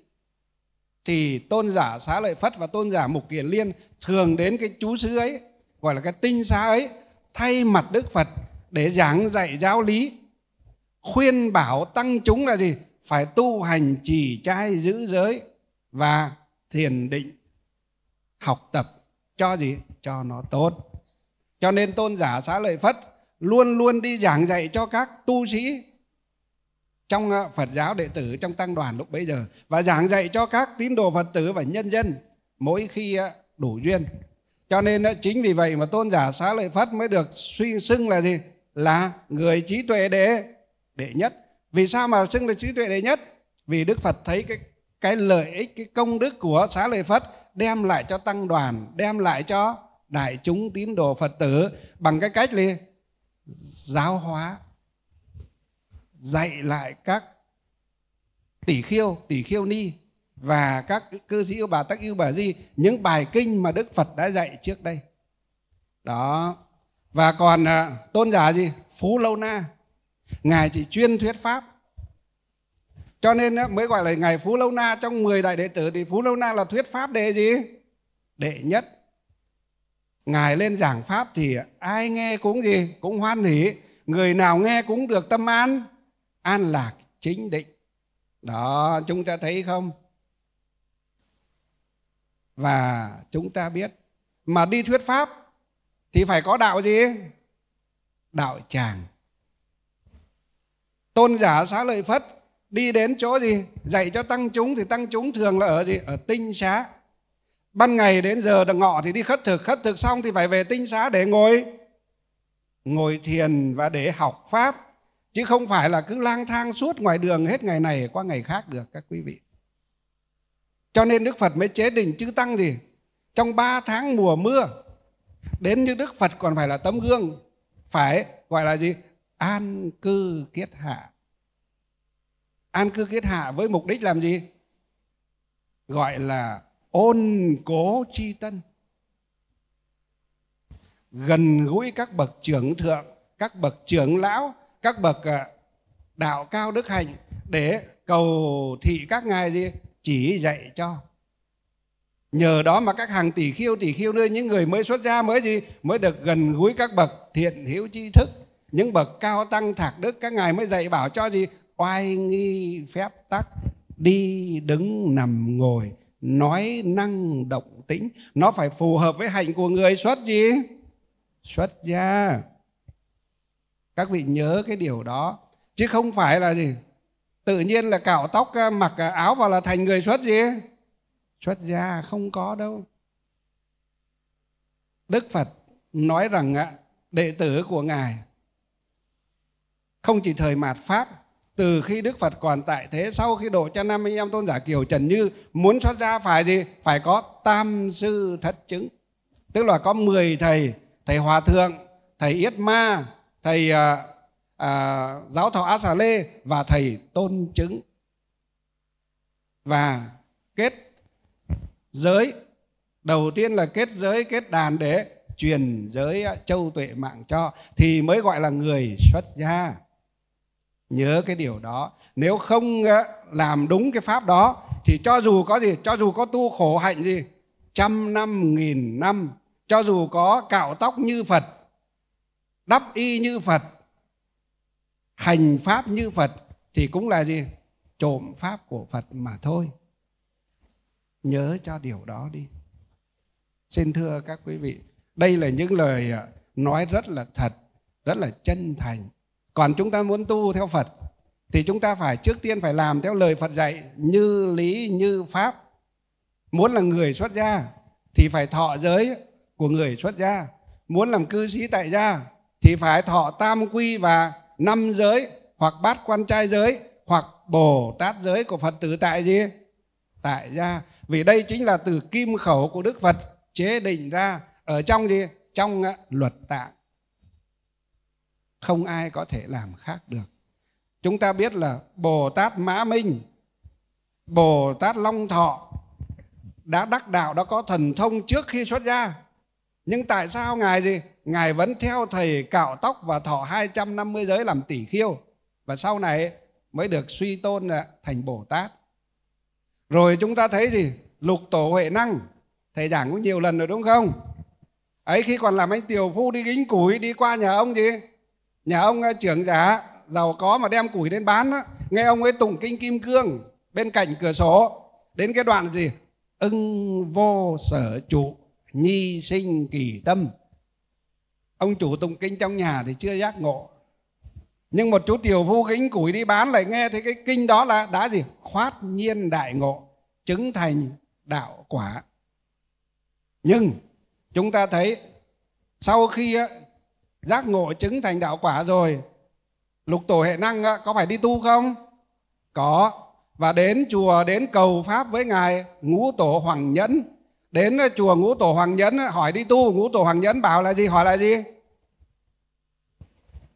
thì tôn giả xá lợi phất và tôn giả mục kiền liên thường đến cái chú xứ ấy gọi là cái tinh xá ấy thay mặt đức phật để giảng dạy giáo lý khuyên bảo tăng chúng là gì phải tu hành trì trai giữ giới và thiền định học tập cho gì cho nó tốt cho nên tôn giả xá lợi phất luôn luôn đi giảng dạy cho các tu sĩ trong ờ, Phật giáo đệ tử trong tăng đoàn lúc bấy giờ và giảng dạy cho các tín đồ Phật tử và nhân dân mỗi khi ờ, đủ duyên. Cho nên ờ, chính vì vậy mà tôn giả Xá Lợi Phất mới được suy xưng là gì? Là người trí tuệ đệ đệ nhất. Vì sao mà xưng là trí tuệ đệ nhất? Vì Đức Phật thấy cái cái lợi ích cái công đức của Xá Lợi Phất đem lại cho tăng đoàn, đem lại cho đại chúng tín đồ Phật tử bằng cái cách gì? giáo hóa dạy lại các tỷ khiêu tỷ khiêu ni và các cư sĩ yêu bà tắc yêu bà di những bài kinh mà đức phật đã dạy trước đây đó và còn à, tôn giả gì phú lâu na ngài chỉ chuyên thuyết pháp cho nên mới gọi là ngài phú lâu na trong 10 đại đệ tử thì phú lâu na là thuyết pháp đệ gì đệ nhất Ngài lên giảng pháp thì ai nghe cũng gì? Cũng hoan hỉ. Người nào nghe cũng được tâm an. An lạc chính định. Đó, chúng ta thấy không? Và chúng ta biết mà đi thuyết pháp thì phải có đạo gì? Đạo tràng. Tôn giả xá lợi Phất đi đến chỗ gì? Dạy cho tăng chúng thì tăng chúng thường là ở gì? Ở tinh xá ban ngày đến giờ ngọ thì đi khất thực khất thực xong thì phải về tinh xá để ngồi ngồi thiền và để học pháp chứ không phải là cứ lang thang suốt ngoài đường hết ngày này qua ngày khác được các quý vị cho nên đức phật mới chế định chữ tăng gì trong ba tháng mùa mưa đến như đức phật còn phải là tấm gương phải gọi là gì an cư kiết hạ an cư kiết hạ với mục đích làm gì gọi là ôn cố tri tân gần gũi các bậc trưởng thượng các bậc trưởng lão các bậc ờ, đạo cao đức hạnh để cầu thị các ngài gì chỉ dạy cho nhờ đó mà các hàng tỷ khiêu tỷ khiêu nơi những người mới xuất gia mới gì mới được gần gũi các bậc thiện hữu tri thức những bậc cao tăng thạc đức các ngài mới dạy bảo cho gì oai nghi phép tắc đi đứng nằm ngồi nói năng động tĩnh nó phải phù hợp với hạnh của người xuất gì xuất gia các vị nhớ cái điều đó chứ không phải là gì tự nhiên là cạo tóc à, mặc à, áo vào là thành người xuất gì xuất gia không có đâu đức phật nói rằng à, đệ tử của ngài không chỉ thời mạt pháp từ khi Đức Phật còn tại thế sau khi độ cho 55 tôn giả Kiều Trần Như muốn xuất gia phải gì? Phải có tam sư thất chứng. Tức là có 10 thầy, thầy Hòa Thượng, thầy Yết Ma, thầy à, à, Giáo Thọ Á Xà Lê và thầy Tôn Chứng. Và kết giới, đầu tiên là kết giới, kết đàn để truyền giới châu tuệ mạng cho thì mới gọi là người xuất gia nhớ cái điều đó nếu không ờ, làm đúng cái pháp đó thì cho dù có gì cho dù có tu khổ hạnh gì trăm năm nghìn năm cho dù có cạo tóc như phật đắp y như phật hành pháp như phật thì cũng là gì trộm pháp của phật mà thôi nhớ cho điều đó đi xin thưa các quý vị đây là những lời ờ, nói rất là thật rất là chân thành còn chúng ta muốn tu theo phật thì chúng ta phải trước tiên phải làm theo lời phật dạy như lý như pháp muốn là người xuất gia thì phải thọ giới của người xuất gia muốn làm cư sĩ tại gia thì phải thọ tam quy và năm giới hoặc bát quan trai giới hoặc bồ tát giới của phật tử tại gì tại gia vì đây chính là từ kim khẩu của đức phật chế định ra ở trong gì trong ờ, luật tạng không ai có thể làm khác được chúng ta biết là bồ tát mã minh bồ tát long thọ đã đắc đạo đã có thần thông trước khi xuất gia nhưng tại sao ngài gì ngài vẫn theo thầy cạo tóc và thọ 250 giới làm tỷ khiêu và sau này mới được suy tôn à, thành bồ tát rồi chúng ta thấy gì lục tổ huệ năng thầy giảng cũng nhiều lần rồi đúng không ấy khi còn làm anh tiểu phu đi gính củi đi qua nhà ông gì nhà ông ờ, trưởng giả giàu có mà đem củi đến bán đó nghe ông ấy tụng kinh kim cương bên cạnh cửa sổ đến cái đoạn gì ưng vô sở trụ nhi sinh kỳ tâm ông chủ tụng kinh trong nhà thì chưa giác ngộ nhưng một chú tiểu phu kính củi đi bán lại nghe thấy cái kinh đó là đã gì khoát nhiên đại ngộ chứng thành đạo quả nhưng chúng ta thấy sau khi giác ngộ chứng thành đạo quả rồi lục tổ hệ năng có phải đi tu không có và đến chùa đến cầu pháp với ngài ngũ tổ hoàng nhẫn đến ờ, chùa ngũ tổ hoàng nhẫn ờ, hỏi đi tu ngũ tổ hoàng nhẫn bảo là gì hỏi là gì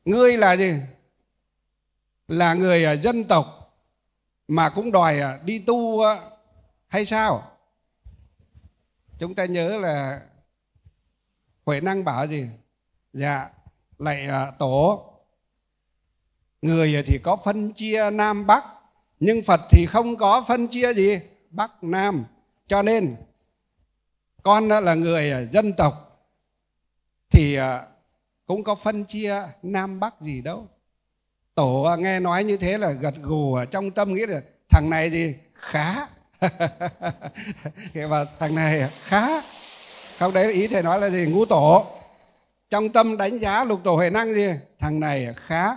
ngươi là gì là người ờ, dân tộc mà cũng đòi đi tu hay sao chúng ta nhớ là huệ năng bảo gì dạ lại à, tổ người thì có phân chia nam bắc nhưng phật thì không có phân chia gì bắc nam cho nên con là người à, dân tộc thì à, cũng có phân chia nam bắc gì đâu tổ nghe nói như thế là gật gù trong tâm nghĩ là thằng này gì khá và thằng này khá không đấy ý thầy nói là gì ngũ tổ trong tâm đánh giá lục tổ huệ năng gì thằng này khá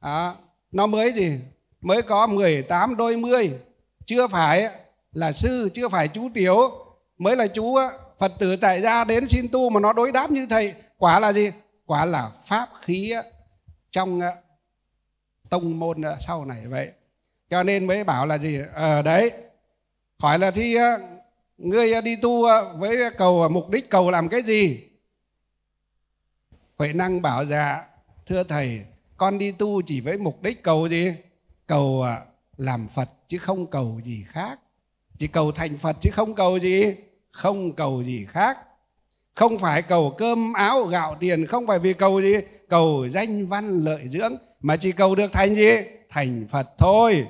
à, nó mới gì mới có 18 đôi mươi chưa phải là sư chưa phải chú tiểu mới là chú phật tử tại gia đến xin tu mà nó đối đáp như thầy quả là gì quả là pháp khí trong tông môn sau này vậy cho nên mới bảo là gì ở ờ, à, đấy hỏi là thi ngươi đi tu với cầu mục đích cầu làm cái gì Huệ năng bảo dạ, thưa thầy, con đi tu chỉ với mục đích cầu gì? Cầu à, làm Phật chứ không cầu gì khác. Chỉ cầu thành Phật chứ không cầu gì? Không cầu gì khác. Không phải cầu cơm áo gạo tiền, không phải vì cầu gì? Cầu danh văn lợi dưỡng, mà chỉ cầu được thành gì? Thành Phật thôi.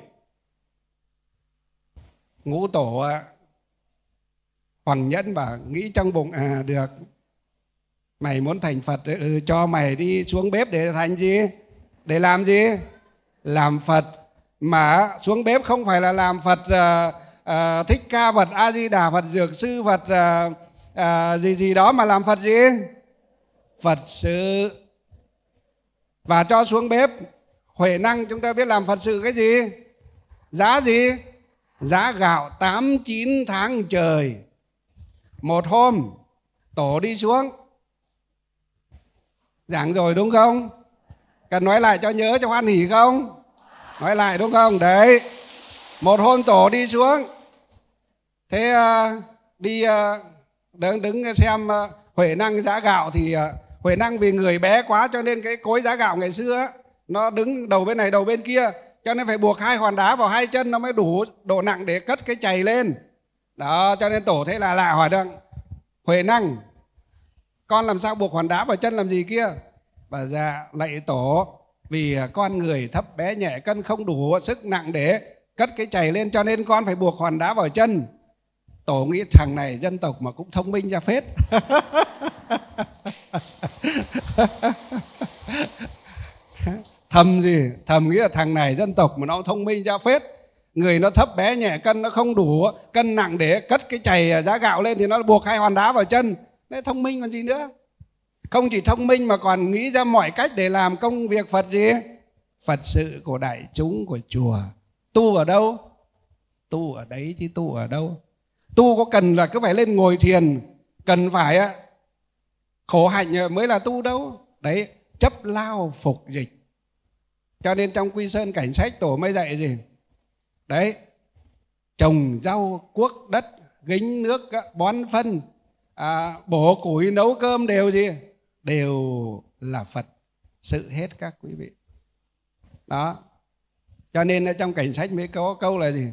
Ngũ tổ Hoàng Nhẫn và nghĩ trong bụng à được mày muốn thành phật ừ, cho mày đi xuống bếp để thành gì để làm gì làm phật mà xuống bếp không phải là làm phật uh, uh, thích ca phật a di đà phật dược sư phật uh, uh, gì gì đó mà làm phật gì phật sự và cho xuống bếp huệ năng chúng ta biết làm phật sự cái gì giá gì giá gạo tám chín tháng trời một hôm tổ đi xuống Giảng rồi đúng không? Cần nói lại cho nhớ cho ăn hỉ không? Nói lại đúng không? Đấy. Một hôm tổ đi xuống. Thế à, đi à, đứng, đứng xem à, Huệ Năng giá gạo thì Huệ Năng vì người bé quá cho nên cái cối giá gạo ngày xưa nó đứng đầu bên này đầu bên kia cho nên phải buộc hai hòn đá vào hai chân nó mới đủ độ nặng để cất cái chày lên đó cho nên tổ thế là lạ hỏi rằng huệ năng con làm sao buộc hoàn đá vào chân làm gì kia bà dạ lạy tổ vì à, con người thấp bé nhẹ cân không đủ sức nặng để cất cái chày lên cho nên con phải buộc hoàn đá vào chân tổ nghĩ thằng này dân tộc mà cũng thông minh ra phết thầm gì thầm nghĩ là thằng này dân tộc mà nó thông minh ra phết người nó thấp bé nhẹ cân nó không đủ cân nặng để cất cái chày à, giá gạo lên thì nó buộc hai hoàn đá vào chân đấy thông minh còn gì nữa không chỉ thông minh mà còn nghĩ ra mọi cách để làm công việc phật gì phật sự của đại chúng của chùa tu ở đâu tu ở đấy chứ tu ở đâu tu có cần là cứ phải lên ngồi thiền cần phải á khổ hạnh ờ, mới là tu đâu đấy chấp lao phục dịch cho nên trong quy sơn cảnh sách tổ mới dạy gì đấy trồng rau cuốc đất gánh nước bón phân à, bổ củi nấu cơm đều gì đều là phật sự hết các quý vị đó cho nên ở trong cảnh sách mới có câu là gì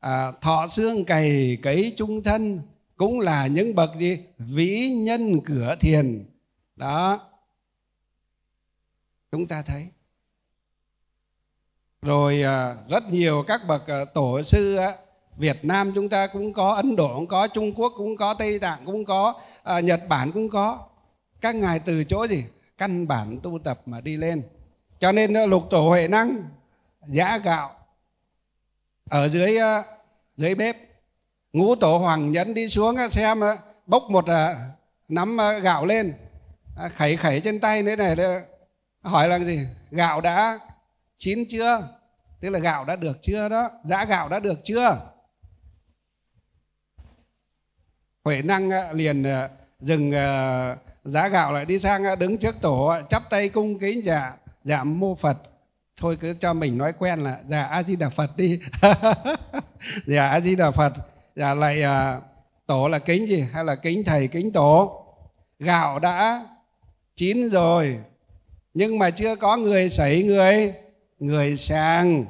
à, thọ xương cày cấy trung thân cũng là những bậc gì vĩ nhân cửa thiền đó chúng ta thấy rồi à, rất nhiều các bậc à, tổ sư Việt Nam chúng ta cũng có, Ấn Độ cũng có, Trung Quốc cũng có, Tây Tạng cũng có, à, Nhật Bản cũng có. Các ngài từ chỗ gì? Căn bản tu tập mà đi lên. Cho nên à, lục tổ Huệ Năng giã gạo ở dưới à, dưới bếp. Ngũ tổ Hoàng Nhẫn đi xuống à, xem bốc một nắm gạo lên khẩy khẩy trên tay thế này hỏi là gì gạo đã chín chưa tức là gạo đã được chưa đó giã gạo đã được chưa Huệ năng ờ, liền ờ, dừng ờ, giá gạo lại đi sang đứng trước tổ chắp tay cung kính dạ dạ mô Phật thôi cứ cho mình nói quen là dạ a di đà Phật đi dạ a di đà Phật dạ lại tổ là kính gì hay là kính thầy kính tổ gạo đã chín rồi nhưng mà chưa có người sấy người người sàng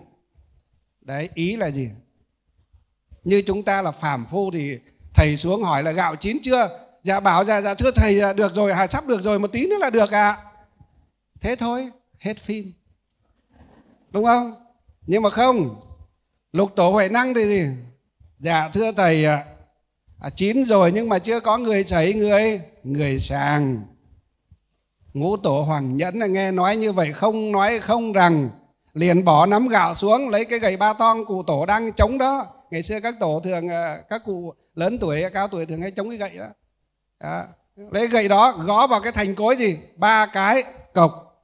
đấy ý là gì như chúng ta là phàm phu thì thầy xuống hỏi là gạo chín chưa dạ bảo dạ dạ thưa thầy dạ, được rồi hà sắp được rồi một tí nữa là được ạ à. thế thôi hết phim đúng không nhưng mà không lục tổ huệ năng thì gì dạ thưa thầy ạ à, chín rồi nhưng mà chưa có người sấy người người sàng ngũ tổ hoàng nhẫn là nghe nói như vậy không nói không rằng liền bỏ nắm gạo xuống lấy cái gậy ba tong cụ tổ đang chống đó ngày xưa các tổ thường à, các cụ lớn tuổi cao tuổi thường hay chống cái gậy đó à, lấy gậy đó gõ vào cái thành cối gì ba cái cộc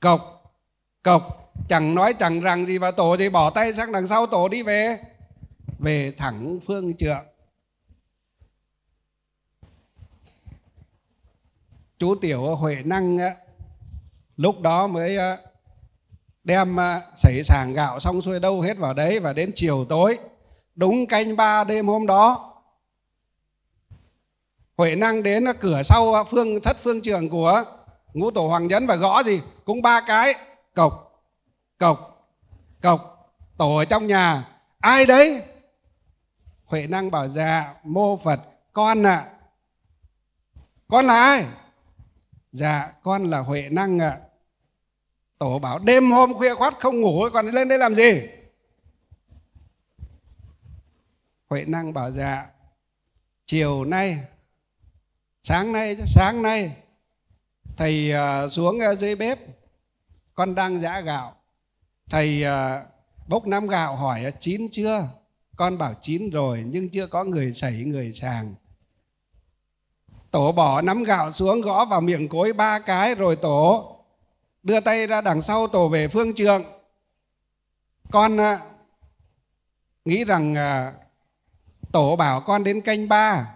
cộc cộc chẳng nói chẳng rằng gì và tổ thì bỏ tay sang đằng sau tổ đi về về thẳng phương trượng chú tiểu huệ năng lúc đó mới à, đem à, sẩy sàng gạo xong xuôi đâu hết vào đấy và đến chiều tối đúng canh ba đêm hôm đó huệ năng đến cửa sau phương thất phương trường của ngũ tổ hoàng nhẫn và gõ gì cũng ba cái cộc cộc cộc tổ ở trong nhà ai đấy huệ năng bảo dạ mô phật con ạ à. con là ai dạ con là huệ năng ạ à. tổ bảo đêm hôm khuya khoát không ngủ con lên đây làm gì Huệ năng bảo dạ chiều nay sáng nay sáng nay thầy ờ, xuống ờ, dưới bếp con đang giã gạo thầy ờ, bốc năm gạo hỏi chín chưa con bảo chín rồi nhưng chưa có người sẩy người sàng tổ bỏ nắm gạo xuống gõ vào miệng cối ba cái rồi tổ đưa tay ra đằng sau tổ về phương trường con nghĩ rằng tổ bảo con đến canh ba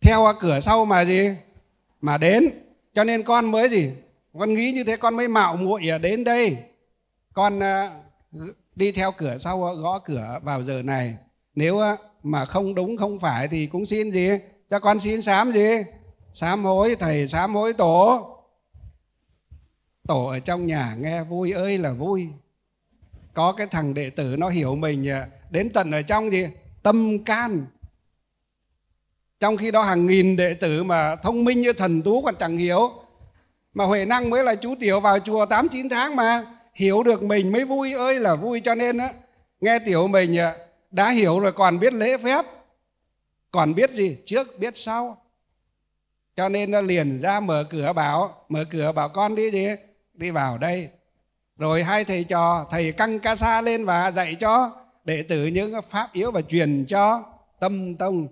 theo cửa sau mà gì mà đến cho nên con mới gì con nghĩ như thế con mới mạo muội đến đây con à, đi theo cửa sau à, gõ cửa vào giờ này nếu à, mà không đúng không phải thì cũng xin gì cho con xin sám gì sám hối thầy sám hối tổ tổ ở trong nhà nghe vui ơi là vui có cái thằng đệ tử nó hiểu mình đến tận ở trong gì tâm can trong khi đó hàng nghìn đệ tử mà thông minh như thần tú còn chẳng hiểu mà huệ năng mới là chú tiểu vào chùa tám chín tháng mà hiểu được mình mới vui ơi là vui cho nên á nghe tiểu mình đã hiểu rồi còn biết lễ phép còn biết gì trước biết sau cho nên nó liền ra mở cửa bảo mở cửa bảo con đi gì đi vào đây rồi hai thầy trò thầy căng ca sa lên và dạy cho đệ tử những pháp yếu và truyền cho tâm tông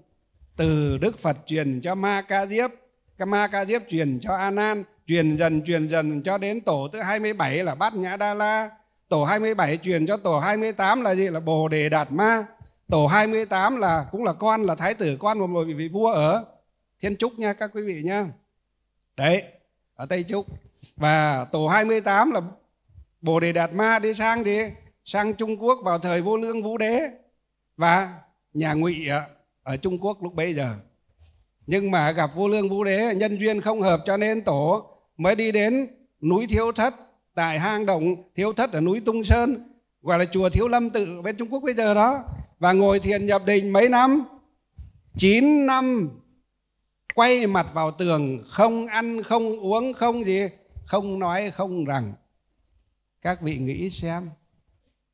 từ đức phật truyền cho ma ca diếp các ma ca diếp truyền cho a nan truyền dần truyền dần cho đến tổ thứ 27 là bát nhã đa la tổ 27 truyền cho tổ 28 là gì là bồ đề đạt ma tổ 28 là cũng là con là thái tử con của một vị vua ở thiên trúc nha các quý vị nha đấy ở tây trúc và tổ 28 là bồ đề đạt ma đi sang đi sang Trung Quốc vào thời vua lương vũ đế và nhà ngụy ở Trung Quốc lúc bấy giờ nhưng mà gặp vua lương vũ đế nhân duyên không hợp cho nên tổ mới đi đến núi thiếu thất tại hang động thiếu thất ở núi tung sơn gọi là chùa thiếu lâm tự bên trung quốc bây giờ đó và ngồi thiền nhập định mấy năm 9 năm quay mặt vào tường không ăn không uống không gì không nói không rằng các vị nghĩ xem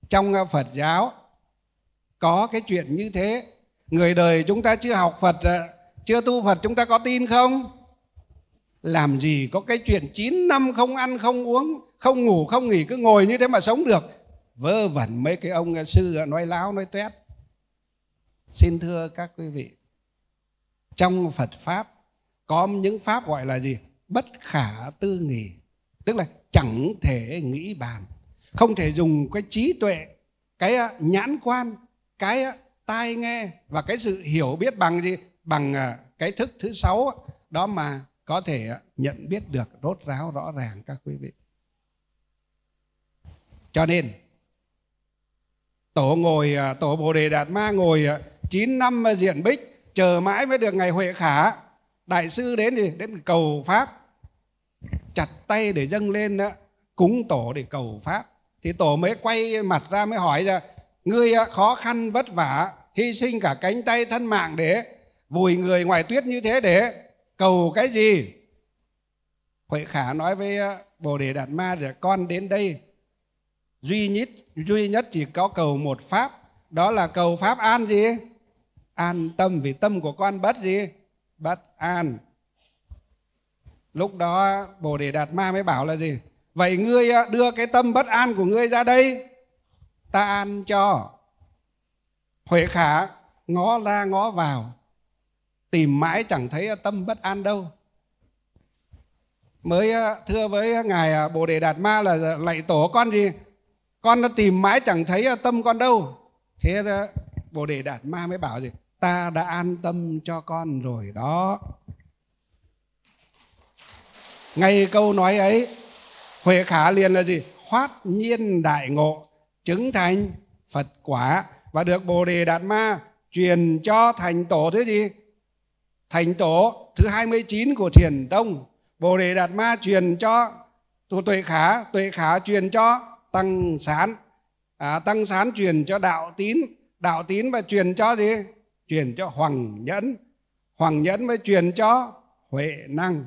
trong ờ, Phật giáo có cái chuyện như thế người đời chúng ta chưa học Phật ờ, chưa tu Phật chúng ta có tin không làm gì có cái chuyện chín năm không ăn không uống không ngủ không nghỉ cứ ngồi như thế mà sống được vơ vẩn mấy cái ông ờ, sư nói láo nói tét xin thưa các quý vị trong Phật pháp có những pháp gọi là gì bất khả tư nghì tức là chẳng thể nghĩ bàn không thể dùng cái trí tuệ cái à, nhãn quan cái à, tai nghe và cái sự hiểu biết bằng gì bằng à, cái thức thứ sáu đó mà có thể nhận biết được rốt ráo rõ ràng các quý vị cho nên tổ ngồi tổ bồ đề đạt ma ngồi chín năm diện bích chờ mãi mới được ngày huệ khả đại sư đến thì đến cầu pháp chặt tay để dâng lên cúng tổ để cầu pháp thì tổ mới quay mặt ra mới hỏi là ngươi à, khó khăn vất vả hy sinh cả cánh tay thân mạng để vùi người ngoài tuyết như thế để cầu cái gì huệ khả nói với à, bồ đề đạt ma là con đến đây duy nhất duy nhất chỉ có cầu một pháp đó là cầu pháp an gì an tâm vì tâm của con bất gì bất an lúc đó bồ đề đạt ma mới bảo là gì Vậy ngươi à, đưa cái tâm bất an của ngươi ra đây, ta an cho. Huệ khả ngó ra ngó vào, tìm mãi chẳng thấy à, tâm bất an đâu. Mới à, thưa với Ngài Bồ Đề Đạt Ma là lạy tổ con gì? Con nó tìm mãi chẳng thấy tâm con đâu. Thế Bồ Đề Đạt Ma mới bảo gì? Ta đã an tâm cho con rồi đó. Ngay câu nói ấy Huệ khả liền là gì? Hoát nhiên đại ngộ, chứng thành Phật quả và được Bồ Đề Đạt Ma truyền cho thành tổ thứ gì? Thành tổ thứ 29 của Thiền Tông. Bồ Đề Đạt Ma truyền cho Tuệ Khả, Tuệ Khả truyền cho Tăng Sán. À, tăng Sán truyền cho Đạo Tín, Đạo Tín và truyền cho gì? Truyền cho Hoàng Nhẫn. Hoàng Nhẫn mới truyền cho Huệ Năng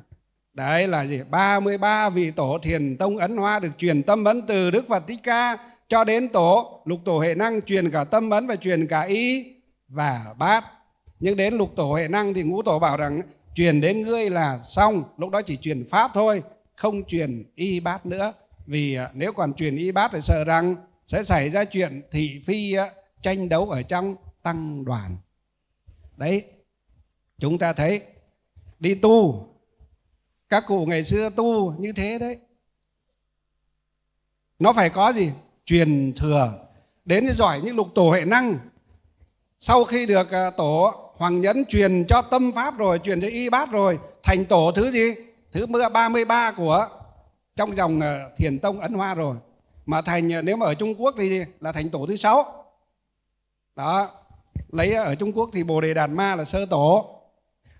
Đấy là gì? 33 vị tổ thiền tông Ấn Hoa được truyền tâm ấn từ Đức Phật Thích Ca cho đến tổ lục tổ hệ năng truyền cả tâm ấn và truyền cả ý và bát. Nhưng đến lục tổ hệ năng thì ngũ tổ bảo rằng truyền đến ngươi là xong, lúc đó chỉ truyền pháp thôi, không truyền y bát nữa. Vì à, nếu còn truyền y bát thì sợ rằng sẽ xảy ra chuyện thị phi à, tranh đấu ở trong tăng đoàn. Đấy, chúng ta thấy đi tu các cụ ngày xưa tu như thế đấy nó phải có gì truyền thừa đến giỏi như lục tổ hệ năng sau khi được à, tổ hoàng nhẫn truyền cho tâm pháp rồi truyền cho y bát rồi thành tổ thứ gì thứ 33 của trong dòng à, thiền tông ấn hoa rồi mà thành à, nếu mà ở trung quốc thì là thành tổ thứ sáu đó lấy ở trung quốc thì bồ đề đạt ma là sơ tổ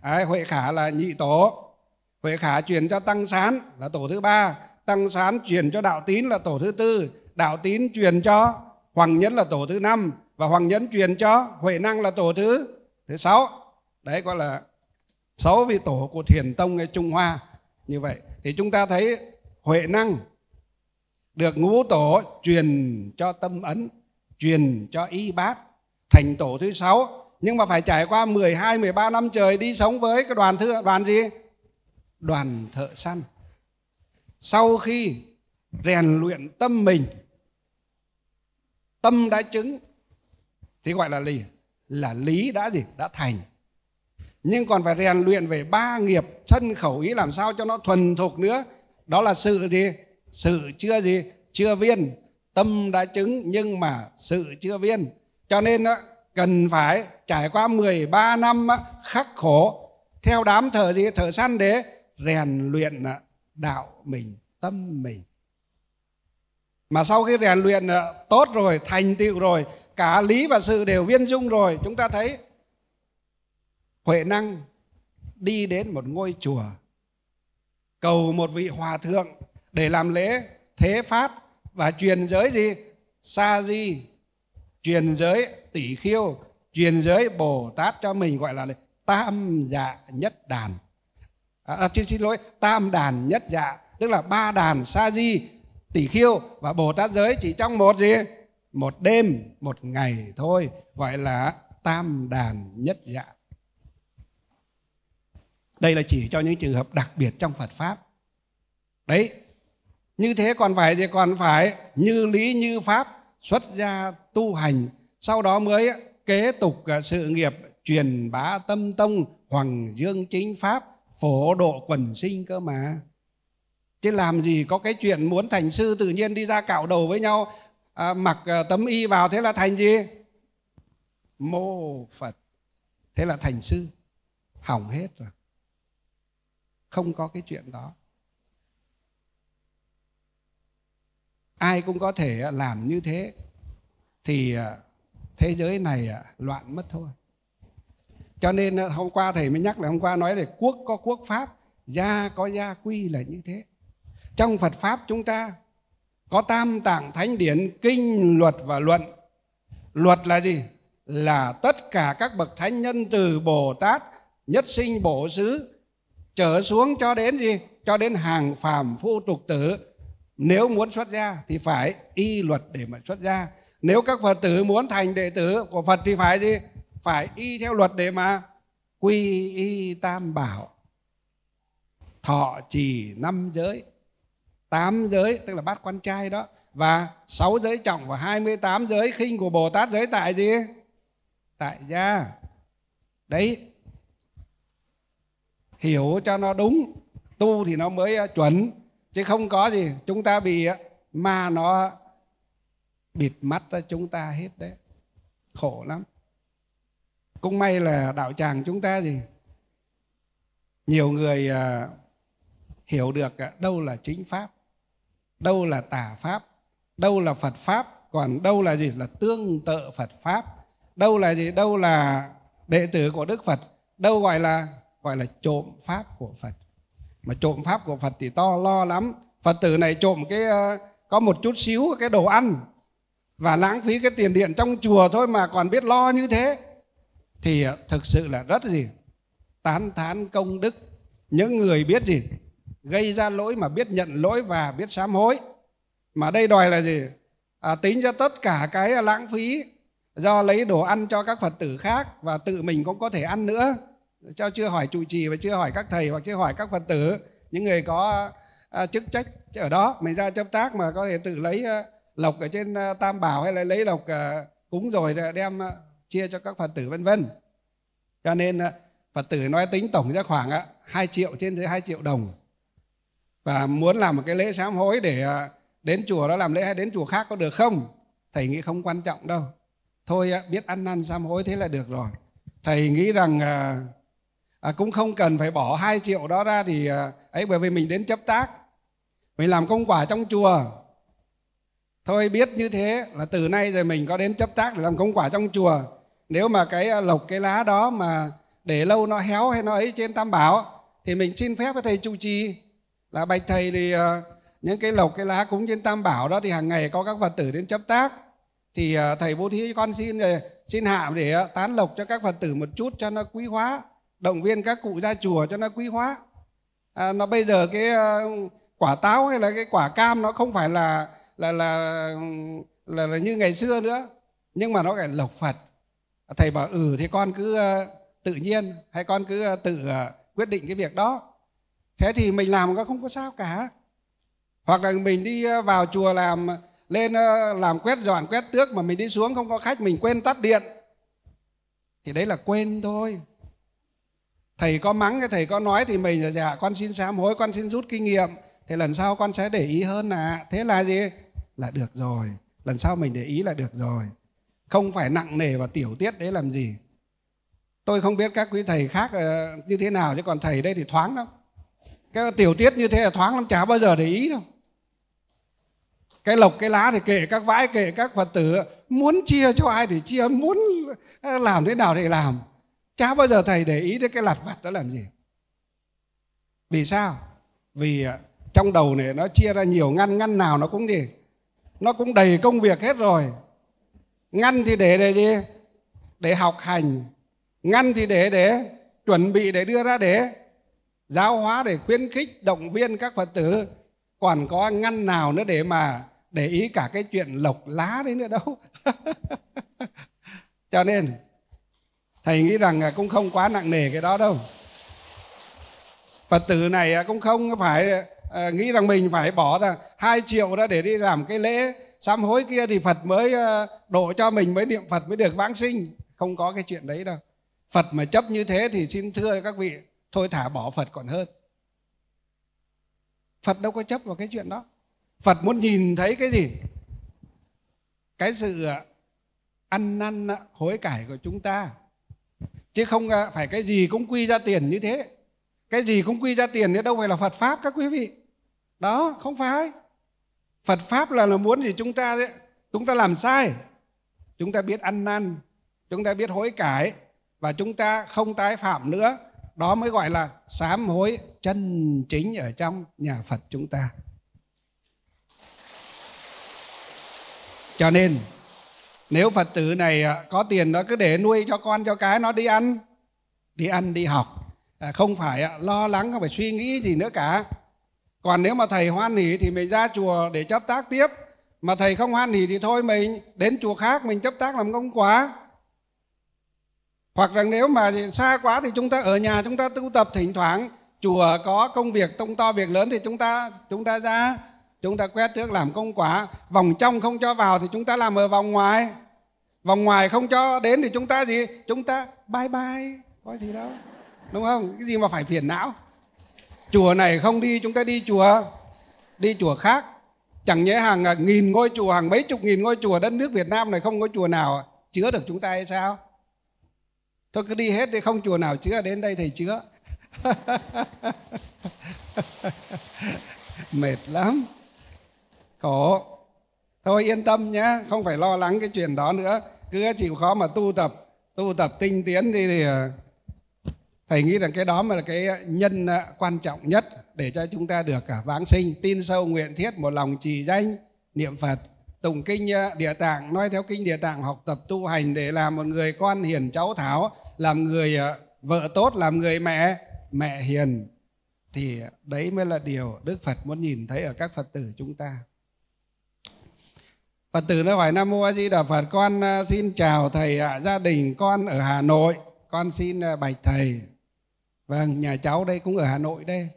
Đấy, huệ khả là nhị tổ Huệ khả truyền cho Tăng Sán là tổ thứ ba, Tăng Sán truyền cho Đạo Tín là tổ thứ tư, Đạo Tín truyền cho Hoàng Nhẫn là tổ thứ năm và Hoàng Nhẫn truyền cho Huệ Năng là tổ thứ thứ sáu. Đấy gọi là sáu vị tổ của Thiền Tông ở Trung Hoa. Như vậy thì chúng ta thấy Huệ Năng được ngũ tổ truyền cho tâm ấn, truyền cho y bát, thành tổ thứ sáu nhưng mà phải trải qua 12 13 năm trời đi sống với cái đoàn thư đoàn gì? đoàn thợ săn sau khi rèn luyện tâm mình tâm đã chứng thì gọi là lì là lý đã gì đã thành nhưng còn phải rèn luyện về ba nghiệp thân khẩu ý làm sao cho nó thuần thục nữa đó là sự gì sự chưa gì chưa viên tâm đã chứng nhưng mà sự chưa viên cho nên đó, cần phải trải qua 13 năm khắc khổ theo đám thợ gì thợ săn để rèn luyện à, đạo mình tâm mình mà sau khi rèn luyện à, tốt rồi thành tựu rồi cả lý và sự đều viên dung rồi chúng ta thấy huệ năng đi đến một ngôi chùa cầu một vị hòa thượng để làm lễ thế pháp và truyền giới gì sa di truyền giới tỷ khiêu truyền giới bồ tát cho mình gọi là tam dạ nhất đàn à, à, xin, xin lỗi tam đàn nhất dạ tức là ba đàn sa di tỷ khiêu và bồ tát giới chỉ trong một gì một đêm một ngày thôi gọi là tam đàn nhất dạ đây là chỉ cho những trường hợp đặc biệt trong phật pháp đấy như thế còn phải thì còn phải như lý như pháp xuất gia tu hành sau đó mới kế tục à, sự nghiệp truyền bá tâm tông hoàng dương chính pháp phổ độ quần sinh cơ mà chứ làm gì có cái chuyện muốn thành sư tự nhiên đi ra cạo đầu với nhau à, mặc à, tấm y vào thế là thành gì mô phật thế là thành sư hỏng hết rồi không có cái chuyện đó ai cũng có thể làm như thế thì à, thế giới này à, loạn mất thôi cho nên ờ, hôm qua thầy mới nhắc là hôm qua nói là quốc có quốc pháp gia có gia quy là như thế trong phật pháp chúng ta có tam tạng thánh điển kinh luật và luận luật là gì là tất cả các bậc thánh nhân từ bồ tát nhất sinh bổ xứ trở xuống cho đến gì cho đến hàng phàm phu tục tử nếu muốn xuất gia thì phải y luật để mà xuất gia nếu các phật tử muốn thành đệ tử của phật thì phải gì phải y theo luật để mà quy y tam bảo thọ trì năm giới tám giới tức là bát quan trai đó và sáu giới trọng và hai mươi tám giới khinh của Bồ Tát giới tại gì? Tại gia. Đấy. Hiểu cho nó đúng, tu thì nó mới à, chuẩn chứ không có gì chúng ta bị à, ma nó bịt mắt cho chúng ta hết đấy. Khổ lắm cũng may là đạo tràng chúng ta gì nhiều người à, hiểu được à, đâu là chính pháp đâu là tả pháp đâu là phật pháp còn đâu là gì là tương tự phật pháp đâu là gì đâu là đệ tử của đức phật đâu gọi là gọi là trộm pháp của phật mà trộm pháp của phật thì to lo lắm phật tử này trộm cái à, có một chút xíu cái đồ ăn và lãng phí cái tiền điện trong chùa thôi mà còn biết lo như thế thì à, thực sự là rất gì tán thán công đức những người biết gì gây ra lỗi mà biết nhận lỗi và biết sám hối mà đây đòi là gì à, tính cho tất cả cái lãng phí do lấy đồ ăn cho các phật tử khác và tự mình cũng có thể ăn nữa cho chưa hỏi trụ trì và chưa hỏi các thầy hoặc chưa hỏi các phật tử những người có à, chức trách ở đó mình ra chấp tác mà có thể tự lấy à, lộc ở trên à, tam bảo hay là lấy lộc à, cúng rồi đem à, chia cho các Phật tử vân vân. Cho nên à, Phật tử nói tính tổng ra khoảng 2 à, triệu trên dưới 2 triệu đồng. Và muốn làm một cái lễ sám hối để à, đến chùa đó làm lễ hay đến chùa khác có được không? Thầy nghĩ không quan trọng đâu. Thôi biết ăn năn sám hối thế là được rồi. Thầy nghĩ rằng à, cũng không cần phải bỏ 2 triệu đó ra thì à, ấy bởi vì mình đến chấp tác. Mình làm công quả trong chùa. Thôi biết như thế là từ nay rồi mình có đến chấp tác để làm công quả trong chùa nếu mà cái à, lộc cái lá đó mà để lâu nó héo hay nó ấy trên tam bảo thì mình xin phép với thầy trụ trì là bạch thầy thì à, những cái lộc cái lá cúng trên tam bảo đó thì hàng ngày có các phật tử đến chấp tác thì à, thầy bố thí con xin xin hạ để tán lộc cho các phật tử một chút cho nó quý hóa động viên các cụ ra chùa cho nó quý hóa à, nó bây giờ cái quả táo hay là cái quả cam nó không phải là là là là, là, là như ngày xưa nữa nhưng mà nó phải lộc phật thầy bảo ừ thì con cứ ờ, tự nhiên hay con cứ ờ, tự ờ, quyết định cái việc đó thế thì mình làm nó không có sao cả hoặc là mình đi vào chùa làm lên làm quét dọn quét tước mà mình đi xuống không có khách mình quên tắt điện thì đấy là quên thôi thầy có mắng cái thầy có nói thì mình dạ con xin sám hối con xin rút kinh nghiệm thì lần sau con sẽ để ý hơn là thế là gì là được rồi lần sau mình để ý là được rồi không phải nặng nề và tiểu tiết đấy làm gì tôi không biết các quý thầy khác ờ, như thế nào chứ còn thầy đây thì thoáng lắm cái tiểu tiết như thế là thoáng lắm chả bao giờ để ý đâu cái lộc cái lá thì kể các vãi kể các phật tử muốn chia cho ai thì chia muốn ờ, làm thế nào thì làm chả bao giờ thầy để ý đến cái lặt vặt đó làm gì vì sao vì ờ, trong đầu này nó chia ra nhiều ngăn ngăn nào nó cũng gì nó cũng đầy công việc hết rồi ngăn thì để để gì để học hành ngăn thì để để chuẩn bị để đưa ra để giáo hóa để khuyến khích động viên các phật tử còn có ngăn nào nữa để mà để ý cả cái chuyện lộc lá đấy nữa đâu cho nên thầy nghĩ rằng cũng không quá nặng nề cái đó đâu phật tử này à, cũng không phải à, nghĩ rằng mình phải bỏ ra hai triệu ra để đi làm cái lễ sám hối kia thì Phật mới ờ, độ cho mình mới niệm Phật mới được vãng sinh không có cái chuyện đấy đâu Phật mà chấp như thế thì xin thưa các vị thôi thả bỏ Phật còn hơn Phật đâu có chấp vào cái chuyện đó Phật muốn nhìn thấy cái gì cái sự ờ, ăn năn ờ, hối cải của chúng ta chứ không phải cái gì cũng quy ra tiền như thế cái gì cũng quy ra tiền thì đâu phải là Phật pháp các quý vị đó không phải Phật Pháp là, là muốn gì chúng ta đấy. Chúng ta làm sai. Chúng ta biết ăn năn. Chúng ta biết hối cải. Và chúng ta không tái phạm nữa. Đó mới gọi là sám hối chân chính ở trong nhà Phật chúng ta. Cho nên nếu Phật tử này à, có tiền nó cứ để nuôi cho con cho cái nó đi ăn, đi ăn đi học, à, không phải à, lo lắng không phải suy nghĩ gì nữa cả còn nếu mà thầy hoan hỉ thì mình ra chùa để chấp tác tiếp mà thầy không hoan hỉ thì thôi mình đến chùa khác mình chấp tác làm công quả hoặc rằng nếu mà xa quá thì chúng ta ở nhà chúng ta tu tập thỉnh thoảng chùa có công việc tông to việc lớn thì chúng ta chúng ta ra chúng ta quét trước làm công quả vòng trong không cho vào thì chúng ta làm ở vòng ngoài vòng ngoài không cho đến thì chúng ta gì chúng ta bye bye có gì đâu đúng không cái gì mà phải phiền não chùa này không đi chúng ta đi chùa đi chùa khác chẳng nhẽ hàng à, nghìn ngôi chùa hàng mấy chục nghìn ngôi chùa đất nước Việt Nam này không có chùa nào à, chứa được chúng ta hay sao thôi cứ đi hết đi không chùa nào chứa đến đây thầy chứa mệt lắm khổ thôi yên tâm nhé không phải lo lắng cái chuyện đó nữa cứ chịu khó mà tu tập tu tập tinh tiến đi thì à, Thầy nghĩ rằng cái đó mà là cái nhân à, quan trọng nhất để cho chúng ta được cả à, vãng sinh, tin sâu nguyện thiết một lòng trì danh, niệm Phật, tụng kinh à, địa tạng, nói theo kinh địa tạng học tập tu hành để làm một người con hiền cháu thảo làm người vợ tốt, làm người mẹ, mẹ hiền. Thì đấy mới là điều Đức Phật muốn nhìn thấy ở các Phật tử chúng ta. Phật tử nó hỏi Nam Mô A Di Đà Phật, con xin chào thầy gia đình con ở Hà Nội, con xin bạch thầy Vâng, nhà cháu đây cũng ở Hà Nội đây.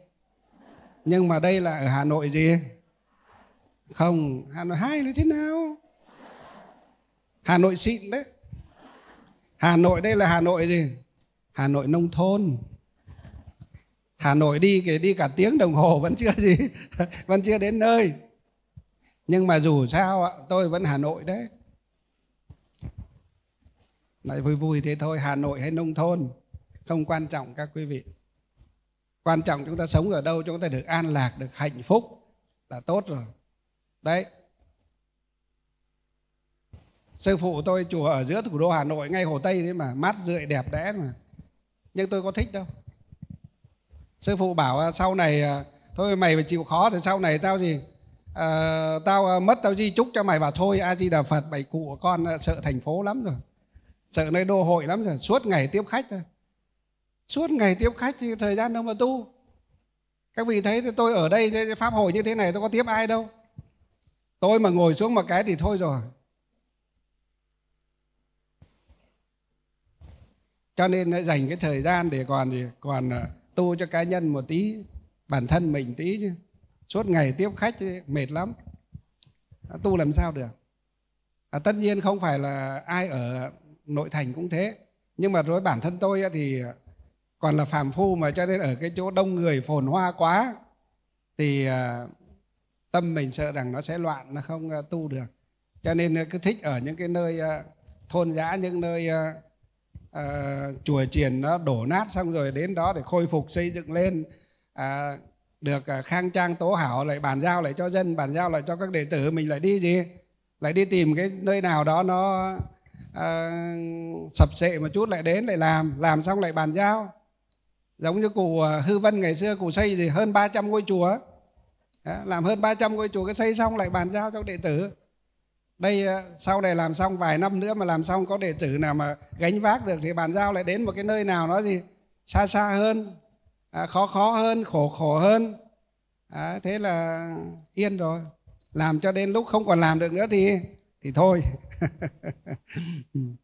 Nhưng mà đây là ở Hà Nội gì? Không, Hà Nội hay là thế nào? Hà Nội xịn đấy. Hà Nội đây là Hà Nội gì? Hà Nội nông thôn. Hà Nội đi kể đi cả tiếng đồng hồ vẫn chưa gì, vẫn chưa đến nơi. Nhưng mà dù sao ạ, tôi vẫn Hà Nội đấy. Lại vui vui thế thôi, Hà Nội hay nông thôn không quan trọng các quý vị quan trọng chúng ta sống ở đâu chúng ta được an lạc được hạnh phúc là tốt rồi đấy sư phụ tôi chùa ở giữa thủ đô hà nội ngay hồ tây đấy mà mát rượi đẹp đẽ mà nhưng tôi có thích đâu sư phụ bảo à, sau này à, thôi mày phải chịu khó thì sau này tao gì à, tao à, mất tao di chúc cho mày bảo thôi a di đà phật bảy cụ của con sợ thành phố lắm rồi sợ nơi đô hội lắm rồi suốt ngày tiếp khách thôi suốt ngày tiếp khách thì thời gian đâu mà tu các vị thấy thì tôi ở đây pháp hội như thế này tôi có tiếp ai đâu tôi mà ngồi xuống một cái thì thôi rồi cho nên dành cái thời gian để còn gì còn à, tu cho cá nhân một tí bản thân mình tí chứ suốt ngày tiếp khách mệt lắm à, tu làm sao được à, tất nhiên không phải là ai ở nội thành cũng thế nhưng mà đối bản thân tôi thì còn là phàm phu mà cho nên ở cái chỗ đông người phồn hoa quá thì à, tâm mình sợ rằng nó sẽ loạn nó không à, tu được cho nên à, cứ thích ở những cái nơi thôn dã những nơi à, chùa chiền nó đổ nát xong rồi đến đó để khôi phục xây dựng lên à, được khang trang tố hảo lại bàn giao lại cho dân bàn giao lại cho các đệ tử mình lại đi gì lại đi tìm cái nơi nào đó nó à, sập sệ một chút lại đến lại làm làm xong lại bàn giao giống như cụ à, hư vân ngày xưa cụ xây gì hơn 300 ngôi chùa làm hơn 300 ngôi chùa cái xây xong lại bàn giao cho đệ tử đây à, sau này làm xong vài năm nữa mà làm xong có đệ tử nào mà gánh vác được thì bàn giao lại đến một cái nơi nào nó gì xa xa hơn à, khó khó hơn khổ khổ hơn à, thế là yên rồi làm cho đến lúc không còn làm được nữa thì thì thôi